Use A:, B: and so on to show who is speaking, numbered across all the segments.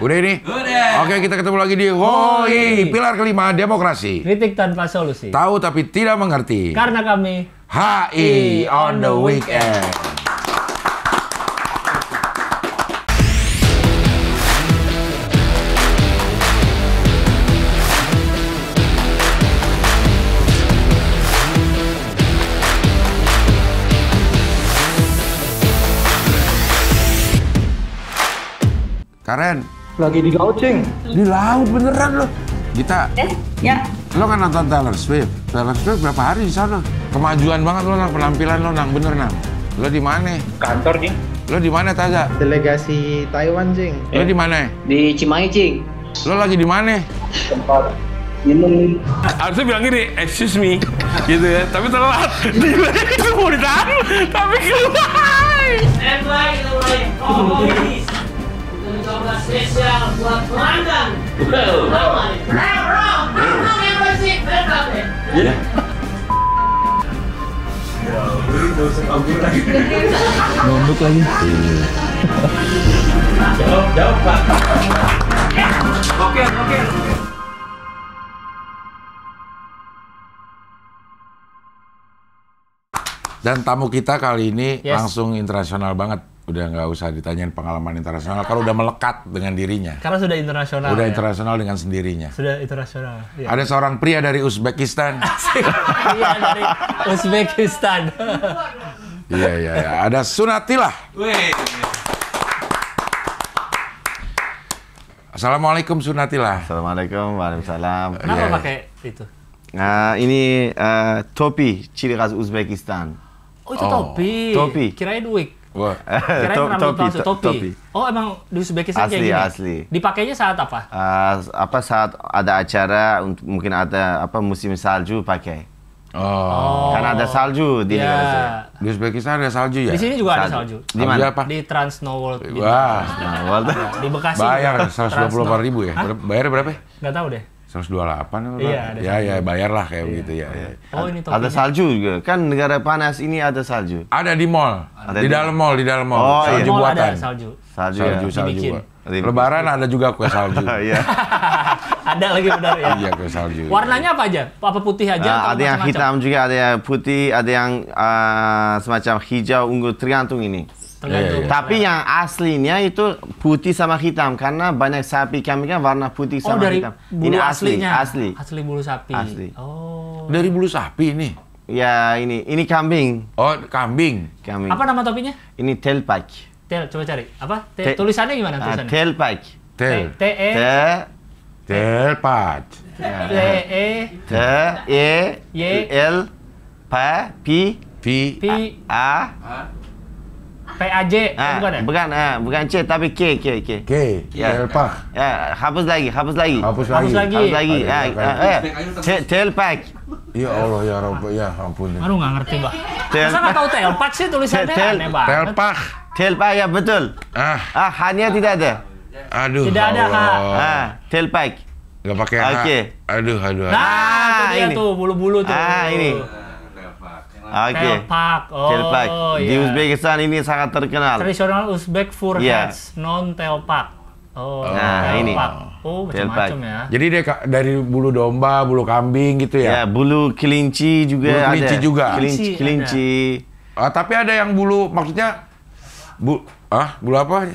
A: Udah ini? Udah. Oke, kita ketemu lagi di WOI, pilar kelima demokrasi. Kritik tanpa solusi. Tahu tapi tidak mengerti.
B: Karena kami
A: HI on the weekend. Karen, lagi di laut, Cing. Di laut beneran loh. Kita eh, Ya. Lo kan nonton Taylor Swift. Taylor Swift berapa hari di sana? Kemajuan banget lo nang penampilan lo nang bener nang. Lo di mana? Kantor, nih Lo di mana, Taza?
C: Delegasi Taiwan, Cing.
A: Eh. Lo di mana? Di Cimahi, Cing. Lo lagi di mana? Tempat minum. Harusnya bilang gini, excuse me, gitu ya. Tapi telat. Itu mau ditahan, tapi keluar.
B: And like, like, oh, mencoba spesial
A: buat pelanggan.
B: Well. Nah,
A: bro, kamu yang bersih, betul deh.
B: Iya. Ngambek lagi. Ngambek lagi.
A: Jawab, jawab, Pak. Oke, oke. Dan tamu kita kali ini yes. langsung internasional banget udah nggak usah ditanyain pengalaman internasional kalau udah melekat dengan dirinya
B: karena sudah internasional udah ya?
A: internasional dengan sendirinya sudah
B: internasional ya. ada
A: seorang pria dari Uzbekistan dari
B: Uzbekistan
A: iya iya ya. ada Sunatilah
C: Assalamualaikum Sunatilah Assalamualaikum Waalaikumsalam iya, kenapa yeah. pakai itu uh, ini uh, topi ciri khas Uzbekistan oh itu oh. topi topi kirain wig Wah. kira topi, topi, topi. topi.
B: Oh, emang di Uzbekistan asli, kayak gini? Ya? Asli, Dipakainya saat apa?
C: Uh, apa saat ada acara untuk mungkin ada apa musim salju pakai. Oh. Karena ada salju di yeah. negara saya. Di Uzbekistan ada salju
A: ya? Di sini juga salju. ada salju. Di mana? Apa? Di Trans Snow World. Wah, Snow World. Di Bekasi. Bayar 124 ribu ya? Bayar berapa? Gak tau deh. 128 iya, delapan, ya, ya bayarlah lah
C: kayak iya. ya, ya. Oh, ini ada ya? salju juga kan negara panas ini ada salju ada di mall ada di, di dalam mall di dalam mall oh, salju iya. buatan ada salju
B: salju salju, ya. salju Dibikin.
C: lebaran ada juga kue salju iya
B: ada lagi benar ya
C: iya kue salju warnanya apa aja apa putih aja uh, ada yang hitam juga ada yang putih ada yang uh, semacam hijau ungu tergantung ini Iya, iya. Tapi yang aslinya itu putih sama hitam karena banyak sapi kami kan warna putih oh, sama dari hitam. Bulu ini aslinya. Asli. Asli bulu sapi. Asli. Oh. Dari bulu sapi ini. Ya ini, ini kambing. Oh, kambing. Kambing. Apa nama topinya? Ini telpak.
B: Tail, coba cari. Apa? Te, tulisannya gimana ah, tulisannya? Uh,
C: tailpack. Tail. T E. T Tailpack. Ya, ya. T E. T E. Y L P P P A. A. PAJ ah, bukan ya? Bukan, ah, bukan C tapi K K K. K. Ya. Telpak. Ya, hapus lagi, hapus lagi. Hapus lagi. Hapus lagi. Hapus lagi. Ya, ya. Telpak. Ya Allah ya Rabb, ya ampun. baru nggak ngerti, Mbak. Masa nggak tahu telpak
B: sih tulisannya aneh banget. Telpak.
C: Telpak ya betul. Ah, ah hanya tidak ada. Aduh. Tidak ada ah, Ah, telpak. nggak pakai H. Oke. Aduh, aduh, aduh. Nah, itu ah, dia tuh
B: bulu-bulu tuh. Ah, ini.
C: Okay. Pelpak.
B: Oh, Telpak. Yeah. Di iya. Uzbekistan
C: ini sangat terkenal.
B: Tradisional Uzbek four yeah. heads non telpak. Oh,
C: nah
A: telpak. ini. Oh, macam-macam ya. Jadi dia dari bulu domba, bulu kambing gitu ya. Ya, bulu kelinci juga bulu kelinci juga. Kelinci, kelinci. Ada. Ah, tapi ada yang bulu maksudnya bu ah, bulu apa?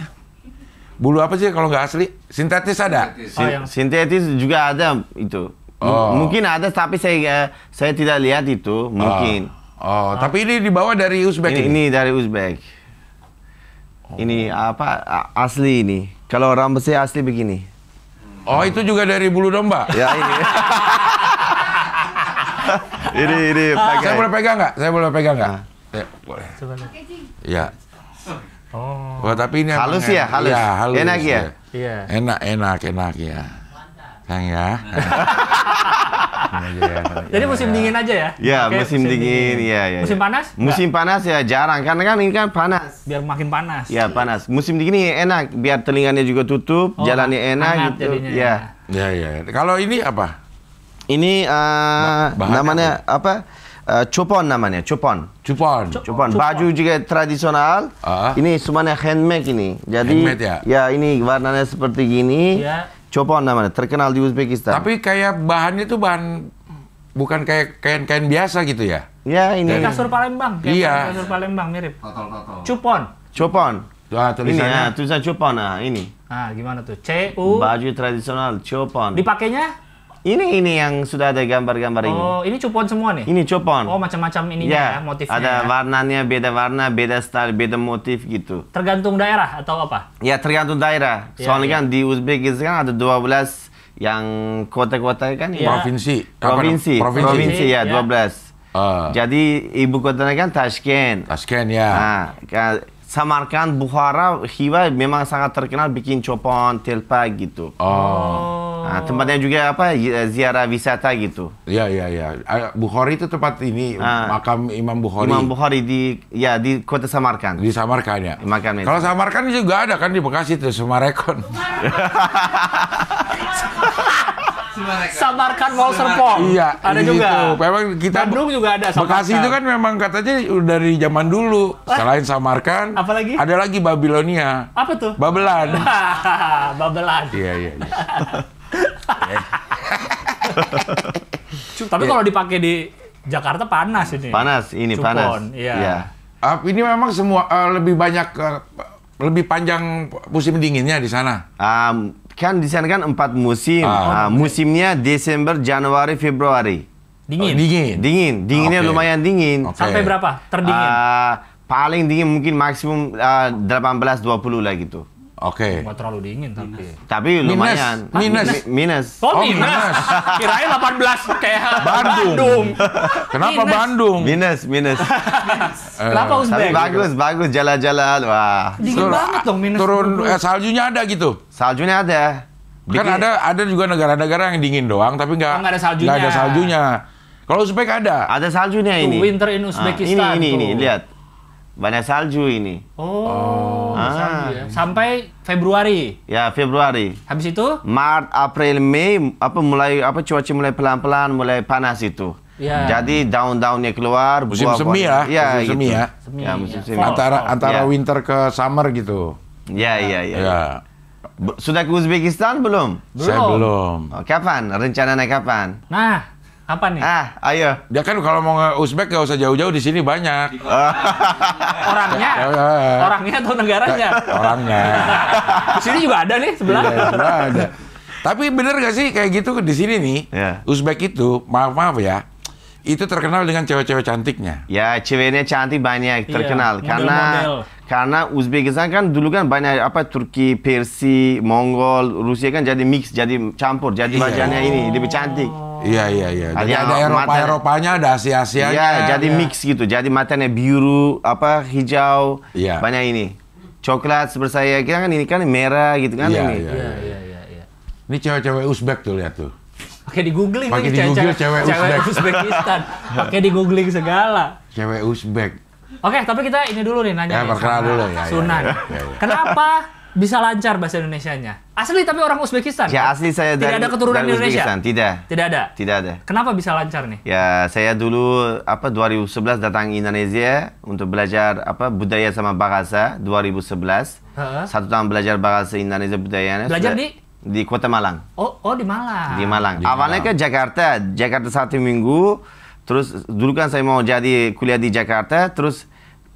A: Bulu apa sih kalau nggak asli?
C: Sintetis ada? Sintetis, oh, Sintetis juga ada itu. oh. mungkin ada tapi saya eh, saya tidak lihat itu, mungkin. Oh. Oh, ah. tapi ini dibawa dari Uzbek ini? Ini dari Uzbek. Oh. Ini apa asli ini. Kalau orang rambutnya asli begini.
A: Oh, hmm. itu juga dari bulu domba? ya, ini.
C: ini ini ah. pakai. Saya boleh pegang nggak?
A: Saya boleh pegang nggak? Ah. Ya, boleh. Sebenarnya. Ya.
C: Oh. oh. tapi ini halus ya, halus. Ya, halus. Enak ya? Iya. Enak,
A: enak, enak ya. Sayang ya. Ya. Jadi musim ya. dingin aja ya? Iya, okay, musim, musim dingin. Ya, ya. ya, Musim panas? Musim Nggak.
C: panas ya jarang karena kan ini kan panas. Biar makin panas. Iya, panas. Musim dingin ini enak biar telinganya juga tutup, oh, jalannya enak gitu. Iya. Iya, iya. Kalau ini apa? Ini uh, namanya apa? apa? Uh, cupon namanya, cupon. Cupon. Cupon. Baju juga tradisional. Uh. Ini semuanya handmade ini. Jadi handmade ya. Ya, ini warnanya seperti gini. Yeah. Copon namanya, terkenal di Uzbekistan. Tapi kayak bahannya tuh bahan bukan
A: kayak kain-kain biasa gitu ya? Ya ini. Kayak kasur Palembang. Kayak iya. Kasur
B: Palembang mirip. Totol
C: totol. Cupon. Cupon. Ah, tulisannya. Ini ya, tulisan cupon ah ini. Ah gimana tuh? C U. Baju tradisional cupon. Dipakainya? Ini ini yang sudah ada gambar-gambar ini. Oh, ini cupon semua nih? Ini cupon. Oh,
B: macam-macam ini ya, ya motifnya. Ada ya.
C: warnanya beda warna, beda style, beda motif gitu.
B: Tergantung daerah atau apa?
C: Ya, tergantung daerah. Ya, ya. Soalnya ya. kan di Uzbekistan ada 12 yang kota-kota kan ya. Provinsi. Provinsi. Provinsi, Provinsi ya, ya, 12. Uh. Ah. Jadi ibu kotanya kan Tashkent. Tashkent ya. Nah, Samarkand, Bukhara, Hiva memang sangat terkenal bikin copon, telpa gitu. Oh. Nah, tempatnya juga apa eh, ziarah wisata gitu. Iya iya iya. Bukhari itu tempat ini nah, makam Imam Bukhari. Imam Bukhari di ya di kota
A: Samarkand. Di Samarkand ya. Makamnya. Kalau Samarkand juga ada kan di Bekasi itu Semarekon.
B: Samarkan mau Serpong. Iya, ada gitu. juga.
A: Memang kita Bandung juga ada. Samarkan. Bekasi itu kan memang katanya dari zaman dulu. Eh. Selain Samarkan, apa lagi? Ada lagi Babilonia. Apa tuh? Babelan.
B: Babelan. Iya,
A: iya. iya. Tapi kalau dipakai di Jakarta panas ini. Panas, ini Cupon. panas. Iya. Ya. Uh, ini memang semua uh, lebih banyak uh,
C: lebih panjang musim dinginnya di sana. Um, kan di sana kan empat musim. Ah. Ah, musimnya Desember, Januari, Februari. Dingin. Oh, dingin. Dingin. Dinginnya ah, okay. lumayan dingin. Okay. Sampai berapa? Terdingin. Uh, paling dingin mungkin maksimum uh, 18 20 lah gitu. Oke. Okay. Gak
B: terlalu dingin tapi.
C: Tapi lumayan. Ah, minus. Minus. minus. Oh, oh, minus. minus. Kirain 18
B: kayak Bandung. Bandung.
C: Kenapa minus. Bandung? Minus, minus. minus. Uh, Uzbek? bagus, gitu? bagus Jalan-jalan. Wah. Dingin Tur banget dong minus. Turun eh, saljunya ada gitu. Saljunya ada.
A: Bikin. Kan ada ada juga negara-negara yang dingin doang tapi nggak oh, nggak ada saljunya. Enggak ada saljunya.
C: Kalau Uzbek ada. Ada saljunya ini. winter in ah, Uzbekistan. Ah, ini, ini, ini, ini, lihat banyak salju ini. Oh, oh. ah. salju ya. Sampai Februari. Ya, Februari. Habis itu? Maret, April, Mei apa mulai apa cuaca mulai pelan-pelan mulai panas itu. Ya. Jadi daun-daunnya keluar musim buah semi ya. ya, musim gitu. ya. Semi, ya, ya. musim semi. Antara antara ya. winter ke summer gitu. Ya, ya, ya. ya. ya. Sudah ke Uzbekistan belum? Belum. Saya belum. Oh, kapan? Rencana naik kapan? Nah,
A: apa nih? Ah, ayo. Dia kan kalau mau nge Uzbek gak usah jauh-jauh di sini banyak.
C: orangnya,
A: ya, ya, ya. orangnya atau negaranya? Orangnya. di sini juga ada nih sebelah. Iya, sebelah ada. Tapi bener gak sih kayak gitu di sini nih? Yeah. Uzbek itu, maaf maaf ya, itu terkenal dengan cewek-cewek cantiknya.
C: Ya, ceweknya cantik banyak iya, terkenal iya, karena model. karena Uzbekistan kan dulu kan banyak apa Turki, Persi, Mongol, Rusia kan jadi mix, jadi campur, jadi iya. wajahnya oh. ini lebih oh. cantik.
A: Oh. Iya iya iya. Jadi ada Eropa Eropanya, ada Asia Asia. Iya, jadi ya. mix
C: gitu. Jadi matanya biru, apa hijau, iya. banyak ini. Coklat seperti saya kita kan ini kan merah gitu kan iya, ini. Iya, iya iya iya. Ini cewek-cewek Uzbek tuh lihat tuh.
B: Pakai di googling Pakai di googling cewek, cewek Uzbek. Uzbekistan. Pakai di googling segala.
A: Cewek Uzbek.
B: Oke, tapi kita ini dulu nih nanya.
C: Ya, perkenalan dulu ya, ya. Sunan. Ya, ya, ya.
B: Kenapa bisa lancar bahasa Indonesianya. Asli tapi orang Uzbekistan. Ya asli saya dari Tidak ada keturunan dari Indonesia. Uzbekistan. Tidak. Tidak ada. Tidak ada. Kenapa bisa lancar nih?
C: Ya saya dulu apa 2011 datang Indonesia untuk belajar apa budaya sama bahasa 2011. He? Satu tahun belajar bahasa Indonesia budayanya. Belajar di di Kota Malang.
B: Oh, oh di Malang.
C: Di Malang. Awalnya ke Jakarta, Jakarta satu minggu. Terus dulu kan saya mau jadi kuliah di Jakarta, terus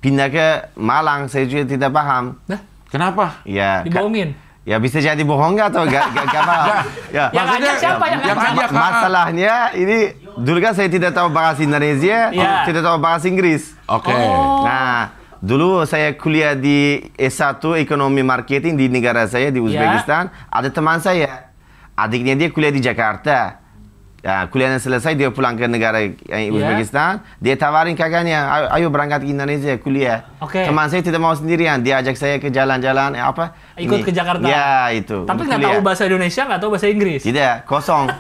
C: pindah ke Malang. Saya juga tidak paham. Nah? Kenapa? Ya Dibohongin. Ya bisa jadi bohong atau gak, gak, gak paham. Ya, ya. Yang Maksudnya, ya, siapa yang, yang Masalahnya ini dulu kan saya tidak tahu bahasa Indonesia, yeah. tidak tahu bahasa Inggris. Oke. Okay. Oh. Nah, dulu saya kuliah di S1 Ekonomi Marketing di negara saya di ya. Uzbekistan. Yeah. Ada teman saya, adiknya dia kuliah di Jakarta. Ya kuliahnya selesai dia pulang ke negara ya. Uzbekistan dia tawarin kakaknya ayo, berangkat ke Indonesia kuliah okay. teman saya tidak mau sendirian dia ajak saya ke jalan-jalan eh, apa ikut ini. ke Jakarta ya itu tapi nggak tahu bahasa Indonesia nggak tahu bahasa Inggris tidak kosong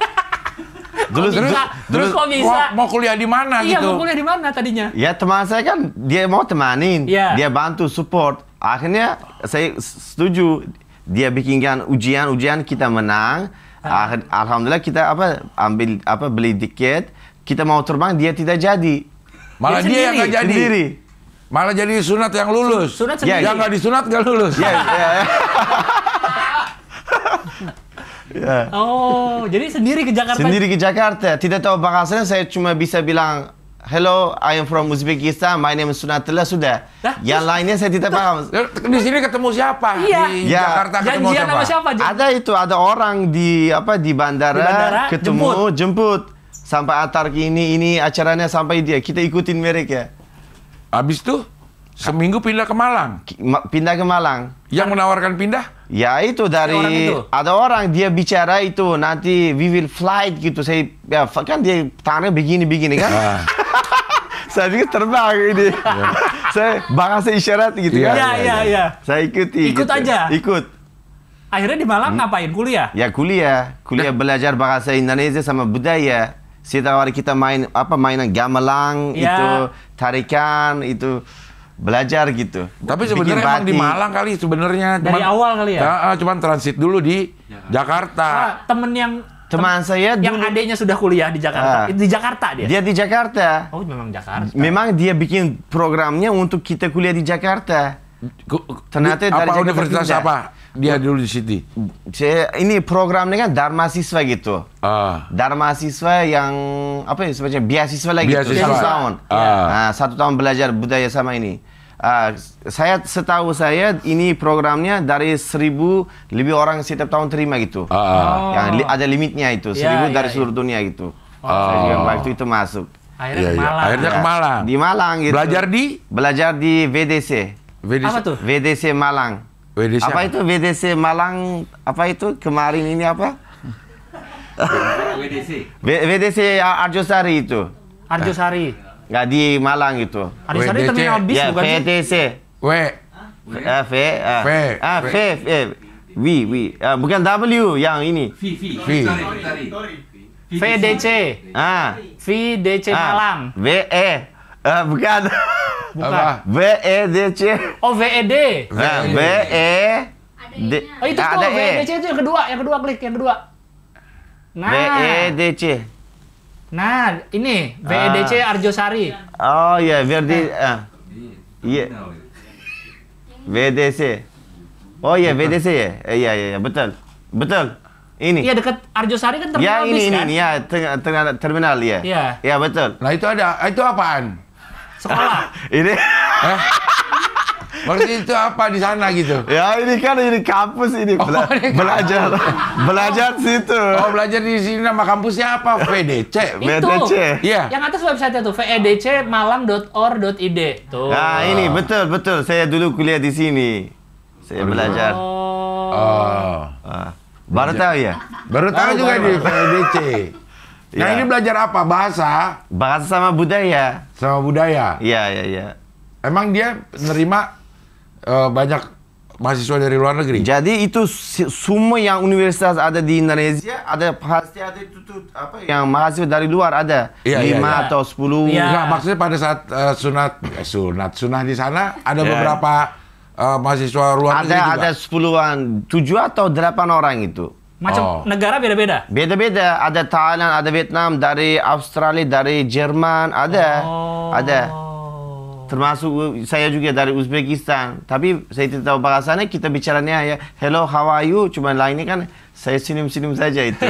C: dulu kok bisa? dulu, dulu kok bisa mau, mau kuliah di mana iya, gitu mau kuliah
B: di mana tadinya
C: ya teman saya kan dia mau temanin yeah. dia bantu support akhirnya saya setuju dia bikinkan ujian-ujian kita menang Ah. Alhamdulillah kita apa ambil apa beli tiket, kita mau terbang dia tidak jadi. Malah dia, dia yang nggak jadi. Sendiri.
A: Malah jadi sunat yang lulus.
C: Sunat sendiri. Yang nggak disunat nggak lulus. Iya. Ya. yeah. Ya.
B: Oh, jadi sendiri ke Jakarta? Sendiri ke
C: Jakarta. Tidak tahu bahasanya, saya cuma bisa bilang Hello, I am from Uzbekistan. My name is Sunatullah sudah. Nah, yang lainnya saya tidak paham. Di sini ketemu siapa? Iya. Di ya. Jakarta ketemu Janjian siapa? siapa? Ada itu, ada orang di apa di bandara, di bandara ketemu jemput. jemput. Sampai atar ini ini acaranya sampai dia. Kita ikutin mereka. Habis itu seminggu pindah ke Malang. Pindah ke Malang. Yang menawarkan pindah? Ya itu dari orang itu. ada orang dia bicara itu nanti we will flight gitu. Saya ya, kan dia tangannya begini begini kan. Ah saya pikir terbang ini. Iya. saya bahasa isyarat gitu ya, kan. Iya, iya, iya. Saya ikuti. Ikut gitu. aja. Ikut. Akhirnya di Malang hmm. ngapain? Kuliah? Ya kuliah. Kuliah nah. belajar bahasa Indonesia sama budaya. Setiap hari kita main apa mainan gamelan ya. itu, tarikan itu belajar gitu. Tapi sebenarnya emang di Malang
A: kali sebenarnya dari cuman, awal kali ya. Uh, cuman transit dulu di ya.
C: Jakarta. Nah, temen yang Teman saya dulu, yang adanya sudah kuliah di Jakarta. Uh, di Jakarta dia. Dia di Jakarta. Oh, memang Jakarta. Memang dia bikin programnya untuk kita kuliah di Jakarta. Ternyata di, dari apa universitas apa? Dia dulu di City. ini programnya kan Dharma siswa gitu. Uh. Dharma siswa yang apa ya sebenarnya biasiswa lagi gitu, biasiswa. gitu. Satu tahun. Uh. Nah, satu tahun belajar budaya sama ini. Ah, saya setahu saya ini programnya dari seribu lebih orang setiap tahun terima gitu. Uh. Oh. Yang li ada limitnya itu ya, seribu yeah, dari seluruh ya. yeah. dunia gitu. Oh. Saya waktu itu masuk.
A: Akhirnya yeah, ke iya. Malang. Akhirnya ke ya. Malang. Di Malang gitu. Belajar di?
C: Belajar di VDC. VDC. Apa tuh? VDC Malang. VDC apa, apa itu VDC Malang? Apa itu kemarin ini apa? VDC. VDC Arjosari itu. Arjosari. Nggak di Malang itu. Ada sana di terminal bis ya, bukan VTC. W. Eh, eh. Ah, v. V. V. Eh. V. V. V. Ah, bukan W yang ini. V. V. V. VDC. Ah. VDC ah. Malang. V. E. Ah, bukan. Bukan. V. E. D. C. Oh, V. E. D. V. E. e D. Oh, itu tuh. E. V. E D. C
B: itu yang kedua. Yang kedua klik. Yang kedua. Nah. V. E.
C: D. C. Nah. Nah, ini BEDC ah. Arjosari. Oh iya, Verdi. Eh. Ah. Iya. ah. Yeah. BDC. Oh iya, BDC e ya? Yeah. Iya, iya, iya, betul. Betul. Ini. Iya
B: dekat Arjosari kan terminal yeah, ini, bis, ini, kan? Ini, ya,
C: tengah, tengah terminal ya. Iya. Iya betul. Nah itu ada, itu apaan? Sekolah. ini. Eh?
A: Maksudnya itu apa di sana gitu? Ya ini kan ini kampus ini oh, bela ini belajar belajar oh. situ. Oh belajar di sini nama kampusnya apa? VDC. VDC. Iya.
B: Yang atas website itu vedcmalang.or.id. Tuh. Nah ini oh.
C: betul betul. Saya dulu kuliah di sini. Saya belajar.
A: Oh.
C: oh. Baru tahu ya? Baru tahu juga di VDC. E nah ya. ini
A: belajar apa? Bahasa?
C: Bahasa sama budaya. Sama budaya? Iya, iya, iya. Emang dia nerima uh, banyak mahasiswa dari luar negeri. Jadi itu semua yang universitas ada di Indonesia ada pasti ada itu tuh apa yang mahasiswa dari luar ada ya, lima ya, ya. atau sepuluh. Ya. Nah, maksudnya
A: pada saat uh, sunat eh, sunat sunah di sana ada ya. beberapa
C: uh, mahasiswa luar ada, negeri juga. Ada sepuluhan tujuh atau delapan orang itu. Macam oh. negara beda-beda. Beda-beda. Ada Thailand, ada Vietnam, dari Australia, dari Jerman, ada, oh. ada termasuk saya juga dari Uzbekistan. Tapi saya tidak tahu bahasanya, kita bicaranya ya, hello, how are you? Cuma lainnya kan, saya senyum-senyum saja itu.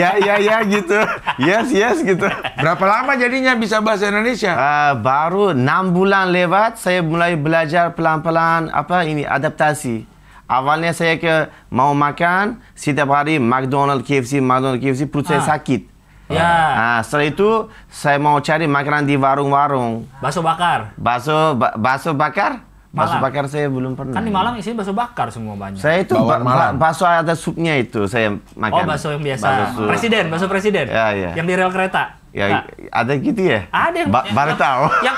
C: ya, ya, ya gitu. Yes, yes gitu. Berapa lama jadinya bisa bahasa Indonesia? Uh, baru 6 bulan lewat, saya mulai belajar pelan-pelan, apa ini, adaptasi. Awalnya saya ke mau makan, setiap hari McDonald's, KFC, McDonald's, KFC, perut saya ah. sakit. Ya. Nah, setelah itu saya mau cari makanan di warung-warung. Baso bakar. Baso, ba bakso bakar? Baso bakar saya belum pernah. Kan di
B: Malang isinya bakso bakar semua banyak. Saya itu ba Malang.
C: bakso ada supnya itu saya makan. Oh, bakso yang biasa. Bakso Presiden, baso presiden. Ya, ya. Yang
B: di rel kereta. Ya, nah.
C: ada gitu ya? Ada yang ba baru tahu. Yang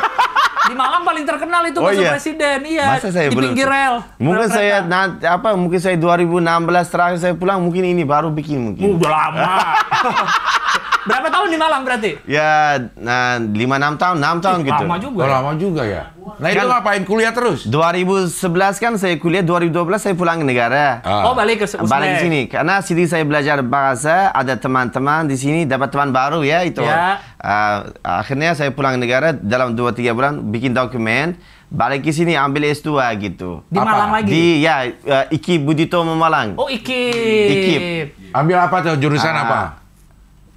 B: di Malang paling terkenal itu oh, iya. presiden. Iya. Masa saya di belum, pinggir rel. Mungkin rel saya
C: nanti apa mungkin saya 2016 terakhir saya pulang mungkin ini baru bikin mungkin. Uh, udah lama.
B: Berapa tahun di Malang berarti?
C: Ya, nah lima enam tahun, enam tahun eh, gitu. Lama juga. Oh, ya? lama juga ya. Nah, itu kan ngapain kuliah terus? 2011 kan saya kuliah, 2012 saya pulang ke negara. Ah. Oh, balik ke sini. Balik ke sini. Karena sini saya belajar bahasa, ada teman-teman di sini, dapat teman baru ya itu. Ya. Uh, akhirnya saya pulang ke negara dalam dua tiga bulan bikin dokumen balik ke sini ambil S2 gitu. Di apa? Malang lagi? Di ya uh, Iki Budito Malang. Oh,
B: Iki. Iki.
C: Ambil apa tuh jurusan uh, apa?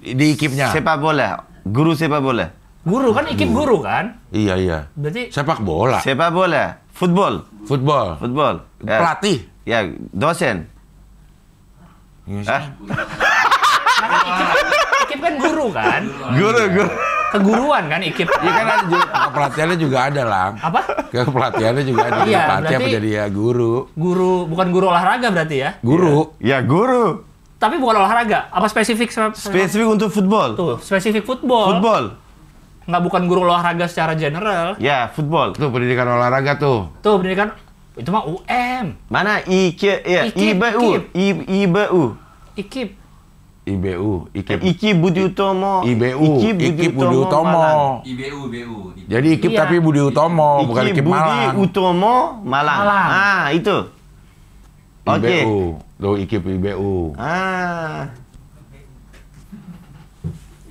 C: di ikipnya. Sepak bola, guru sepak bola. Guru kan ikip guru, guru kan? Iya iya. Berarti sepak bola. Sepak bola, football. Football. Football. Ya. Pelatih. Ya, dosen. Ya, ah.
A: kan ikip, ikip kan guru kan? Guru guru. Keguruan kan ikip. Iya kan ada juga, pelatihannya juga ada lah. Apa? Kepelatihannya juga ada. Iya,
B: pelatih apa jadi
C: ya guru.
A: Guru
B: bukan guru olahraga berarti ya?
C: Guru. Ya, ya guru
B: tapi bukan olahraga. Apa spesifik? Spesifik
C: untuk football. Tuh, spesifik football. Football.
B: Nggak bukan guru olahraga secara general.
C: Ya, football. Tuh pendidikan olahraga tuh.
B: Tuh pendidikan itu mah UM.
C: Mana IK ya IBU IBU. IKIP. IBU, IKIP. IKIP Budi Utomo. IBU, IKIP Budi Utomo. IBU, IBU. Jadi IKIP tapi Budi
A: Utomo, bukan IKIP Malang. Budi
C: Utomo Malang. Malang.
A: Ah, itu. Oke. Okay. Lo IKIP IBU.
C: Ah.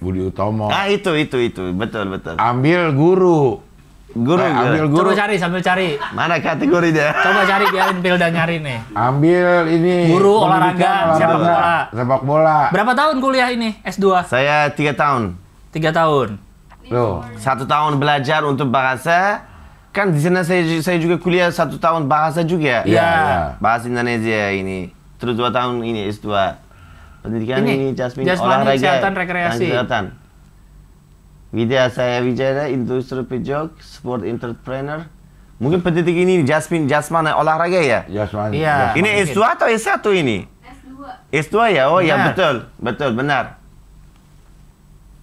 A: Budi Utomo. Ah itu itu itu betul betul. Ambil guru. Guru, nah, ambil guru. Coba
B: cari sambil cari. Mana kategori dia Coba cari biarin Pilda nyari nih.
A: Ambil ini. Guru olahraga, olahraga, sepak bola. Sepak bola.
C: Berapa tahun kuliah ini S2? Saya tiga tahun. Tiga tahun. Loh. Satu tahun belajar untuk bahasa. Kan di sana saya, saya juga kuliah satu tahun bahasa juga. Iya. Ya. Bahasa Indonesia ini terus dua tahun ini S2 pendidikan ini, ini Jasmine, Jasmine olahraga kesehatan rekreasi kesehatan Widya saya Wijaya industri pejok sport entrepreneur mungkin pendidik ini Jasmine Jasmine olahraga ya Jasmine iya ini S2 atau S1 ini S2 S2 ya oh ya, benar. ya betul betul benar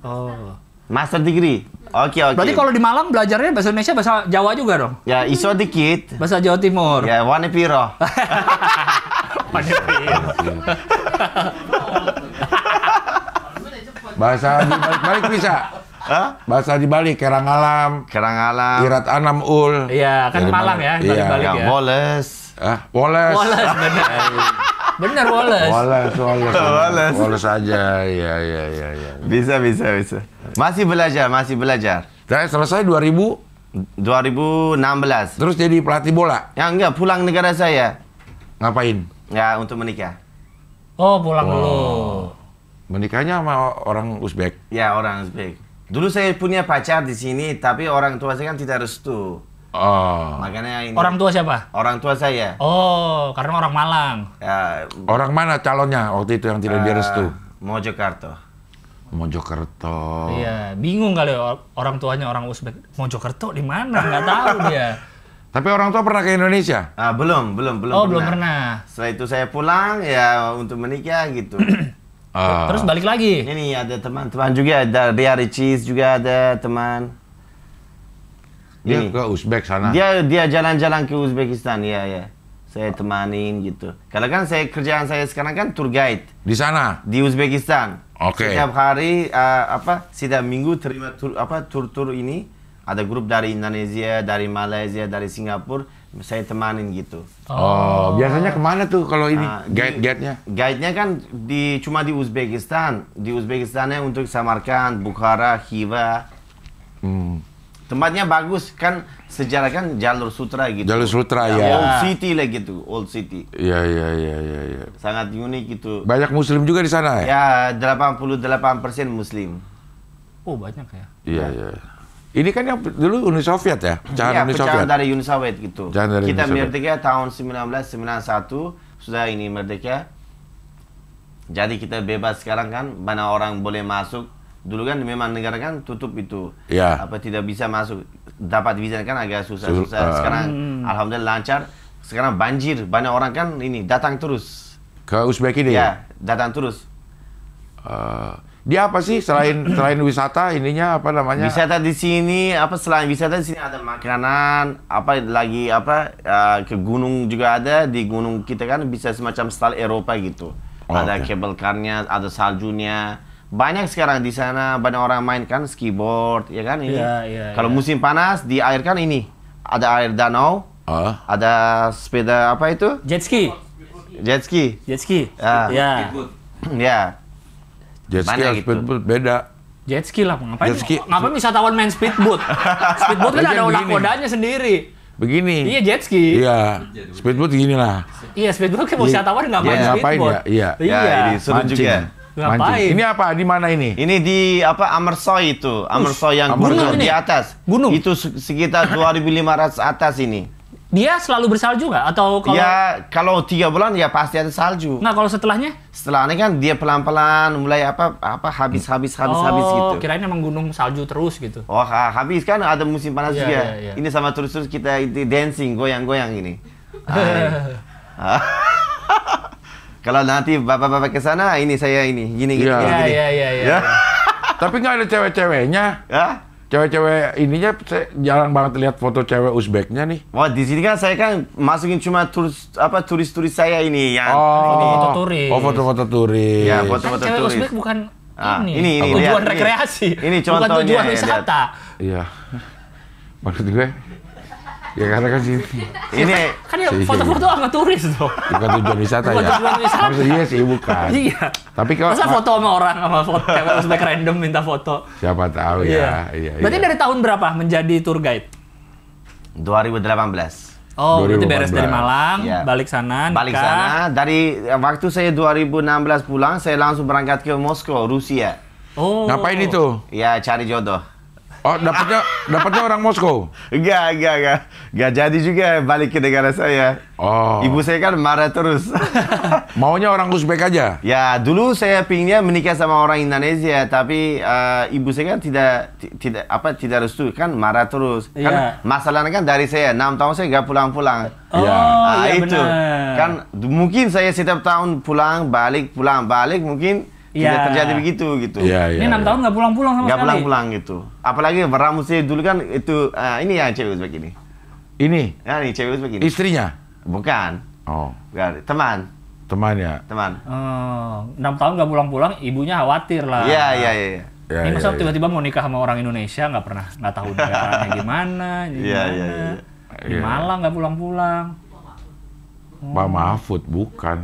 C: oh master degree Oke, okay, oke. Okay. Berarti kalau
B: di Malang belajarnya bahasa Indonesia, bahasa Jawa juga dong?
C: Ya, iso dikit. Bahasa Jawa Timur. Ya, wani piro. Panitia. Bahasa dibalik, balik bisa. Hah?
A: Bahasa di Bali, Kerang Alam. Kerang Alam. Irat Anam Ul. Iya, kan Dari Malang ya, iya. balik ya. ya
C: Woles. Ah, Woles. Woles,
A: bener. Woles. Woles, Woles.
C: Woles. Woles aja, iya, iya, iya. Ya. Bisa, bisa, bisa. Masih belajar, masih belajar. Saya selesai 2000? 2016. Terus jadi pelatih bola? Ya enggak, pulang negara saya. Ngapain? Ya untuk menikah. Oh pulang dulu. Menikahnya sama orang Uzbek. Ya orang Uzbek. Dulu saya punya pacar di sini, tapi orang tua saya kan tidak restu. Oh. Makanya ini. Orang tua siapa? Orang tua saya. Oh, karena orang Malang. Ya, orang
A: mana calonnya waktu itu yang tidak uh, restu?
C: Mojokerto.
A: Mojokerto. Iya,
C: bingung kali orang tuanya orang Uzbek. Mojokerto di mana? Gak tahu dia.
A: Tapi orang tua pernah ke
C: Indonesia? Ah, belum, belum, belum. Oh, pernah. belum pernah. Setelah itu saya pulang ya untuk menikah gitu. uh. Terus balik lagi. Ini ada teman-teman juga ada Ria Ricis juga ada teman. Dia ke Uzbek sana. Dia dia jalan-jalan ke Uzbekistan, ya ya. Saya temanin gitu. Kalau kan saya kerjaan saya sekarang kan tour guide. Di sana? Di Uzbekistan. Oke. Okay. Setiap hari uh, apa setiap minggu terima tur apa tur-tur ini ada grup dari Indonesia, dari Malaysia, dari Singapura, saya temanin gitu. Oh, biasanya
A: kemana tuh kalau ini nah,
C: guide guide-nya? Guide-nya kan di cuma di Uzbekistan, di Uzbekistannya untuk Samarkand, Bukhara, Khiva. Hmm. Tempatnya bagus kan sejarah kan jalur sutra gitu. Jalur
A: sutra ya. ya. Old
C: city lah gitu, old city.
A: Iya iya iya iya. Ya.
C: Sangat unik itu. Banyak muslim juga di sana ya? Ya, 88% muslim. Oh, banyak ya.
A: Iya iya. Ya. Ini kan yang dulu Uni Soviet ya, pecahan ya, Uni pecahan Soviet. dari
C: Uni Soviet gitu. Pecahan dari Kita Uni Soviet. merdeka tahun 1991 sudah ini merdeka. Jadi kita bebas sekarang kan, mana orang boleh masuk. Dulu kan memang negara kan tutup itu, ya. apa tidak bisa masuk. Dapat visa kan agak susah-susah. Ah. sekarang hmm. alhamdulillah lancar. Sekarang banjir, banyak orang kan ini datang terus. Ke Uzbek ini? Ya, datang terus. Uh, dia apa sih selain selain wisata ininya apa namanya? Wisata di sini apa selain wisata di sini ada makanan apa lagi apa uh, ke gunung juga ada di gunung kita kan bisa semacam style Eropa gitu. Oh, ada okay. karnya, ada saljunya. Banyak sekarang di sana banyak orang main kan skateboard ya kan ini. Yeah, yeah, Kalau yeah. musim panas di air kan ini ada air danau, uh. ada sepeda apa itu? Jet ski. Jet ski. Jet ski. Ah. Iya. Ya. Yeah.
B: Ya.
C: Yeah. Jet ski gitu? speedboat beda.
B: Jet ski lah, ngapain? Jet ski. Ngapain
A: wisatawan main speedboat? speedboat kan ada orang kodanya sendiri. Begini. Iya jet ski. Iya. Speedboat gini lah.
C: Iya speedboat kayak wisatawan iya. nggak iya, main speedboat. Ngapain ya? Iya. Iya. Ya, ini seru juga. Ngapain? Mancing. Ini apa? Di mana ini? Ini di apa Amersoy itu. Amersoy yang gunung, gunung di atas. Gunung. Itu sekitar 2500 atas ini. Dia selalu bersalju nggak? Atau kalau... Ya, kalau tiga bulan ya pasti ada salju. Nah, kalau setelahnya? Setelahnya kan dia pelan-pelan mulai apa apa habis habis habis oh, habis gitu. Oh, kirain emang gunung salju terus gitu. Oh, habis kan ada musim panas yeah, juga. Yeah, yeah. Ini sama terus-terus kita itu dancing, goyang-goyang ini. kalau nanti bapak-bapak ke sana ini saya ini gini gini yeah. gini. Iya, iya, iya. iya. Ya. Tapi nggak ada cewek-ceweknya. Ya? cewek-cewek ininya saya jarang banget lihat foto cewek Uzbeknya nih. Wah di sini kan saya kan masukin cuma turis apa turis-turis saya ini ya oh, foto turis. Oh foto-foto turis.
A: Ya foto-foto kan turis. Uzbek
C: bukan ah, ini. ini, ini tujuan rekreasi. Ini, ini contohnya. Bukan tujuan wisata.
A: Iya. Maksud gue Ya karena kan sih Ini kan ya foto-foto
B: sama turis tuh.
A: Bukan tujuan wisata bukan ya. Tujuan wisata. iya sih bukan. iya. Tapi kalau masa foto
B: sama orang sama
A: foto kayak sudah random minta foto. Siapa tahu ya. Iya. iya Berarti iya. dari
C: tahun berapa menjadi tour guide? 2018. Oh, 2018. berarti beres dari Malang, yeah. balik sana, nikah. Balik sana. Dari eh, waktu saya 2016 pulang, saya langsung berangkat ke Moskow, Rusia. Oh. Ngapain itu? Ya, cari jodoh. Oh, dapatnya dapatnya orang Moskow. Enggak, enggak, enggak. Enggak jadi juga balik ke negara saya. Oh. Ibu saya kan marah terus. Maunya orang Uzbek aja. Ya, dulu saya pinginnya menikah sama orang Indonesia, tapi uh, ibu saya kan tidak tidak apa tidak restu kan marah terus. Kan iya. masalahnya kan dari saya 6 tahun saya enggak pulang-pulang. Oh, ya. nah, ya itu. Bener. Kan mungkin saya setiap tahun pulang, balik, pulang, balik mungkin Iya. Tidak terjadi begitu gitu. Iya, iya. Ini enam ya. tahun
B: nggak pulang-pulang sama gak sekali. Nggak pulang-pulang
C: gitu. Apalagi Ramu sih dulu kan itu uh, ini ya cewek Uzbek ini. Ini. Ya ini cewek Uzbek ini. Istrinya? Bukan. Oh. Bukan. Teman. Teman ya. Teman. Oh,
B: enam tahun nggak pulang-pulang, ibunya khawatir lah. Iya iya iya. Ya, ini iya, masa iya. tiba-tiba ya. mau nikah sama orang Indonesia nggak pernah nggak tahu negaranya gimana, gimana. Ya, ya, ya. Di Malang nggak pulang-pulang.
C: Pak Mahfud bukan.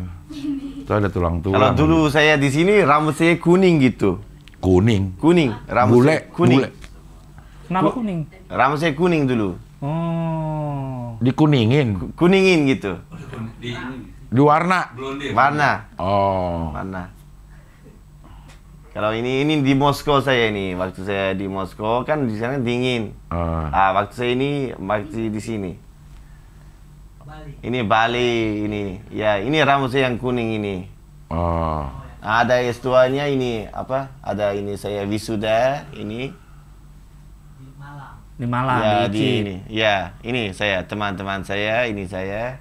C: Itu ada tulang-tulang. Kalau dulu saya di sini rambut saya kuning gitu. Kuning. Kuning, rambut bule, saya kuning. Bule. Kenapa kuning? Rambut saya kuning dulu. Oh. Dikuningin. Kuningin gitu. Di, di warna. Blonde. Warna. Oh. Warna. Kalau ini ini di Moskow saya ini. Waktu saya di Moskow kan di sana dingin. Uh. Ah, waktu saya ini masih di sini. Bali. Ini Bali ini. Ya, ini saya yang kuning ini. Oh. Ada s ini apa? Ada ini saya wisuda ini.
B: Di Malang. Di Malang. Ya, di, di ini.
C: Ya, ini saya teman-teman saya, ini saya.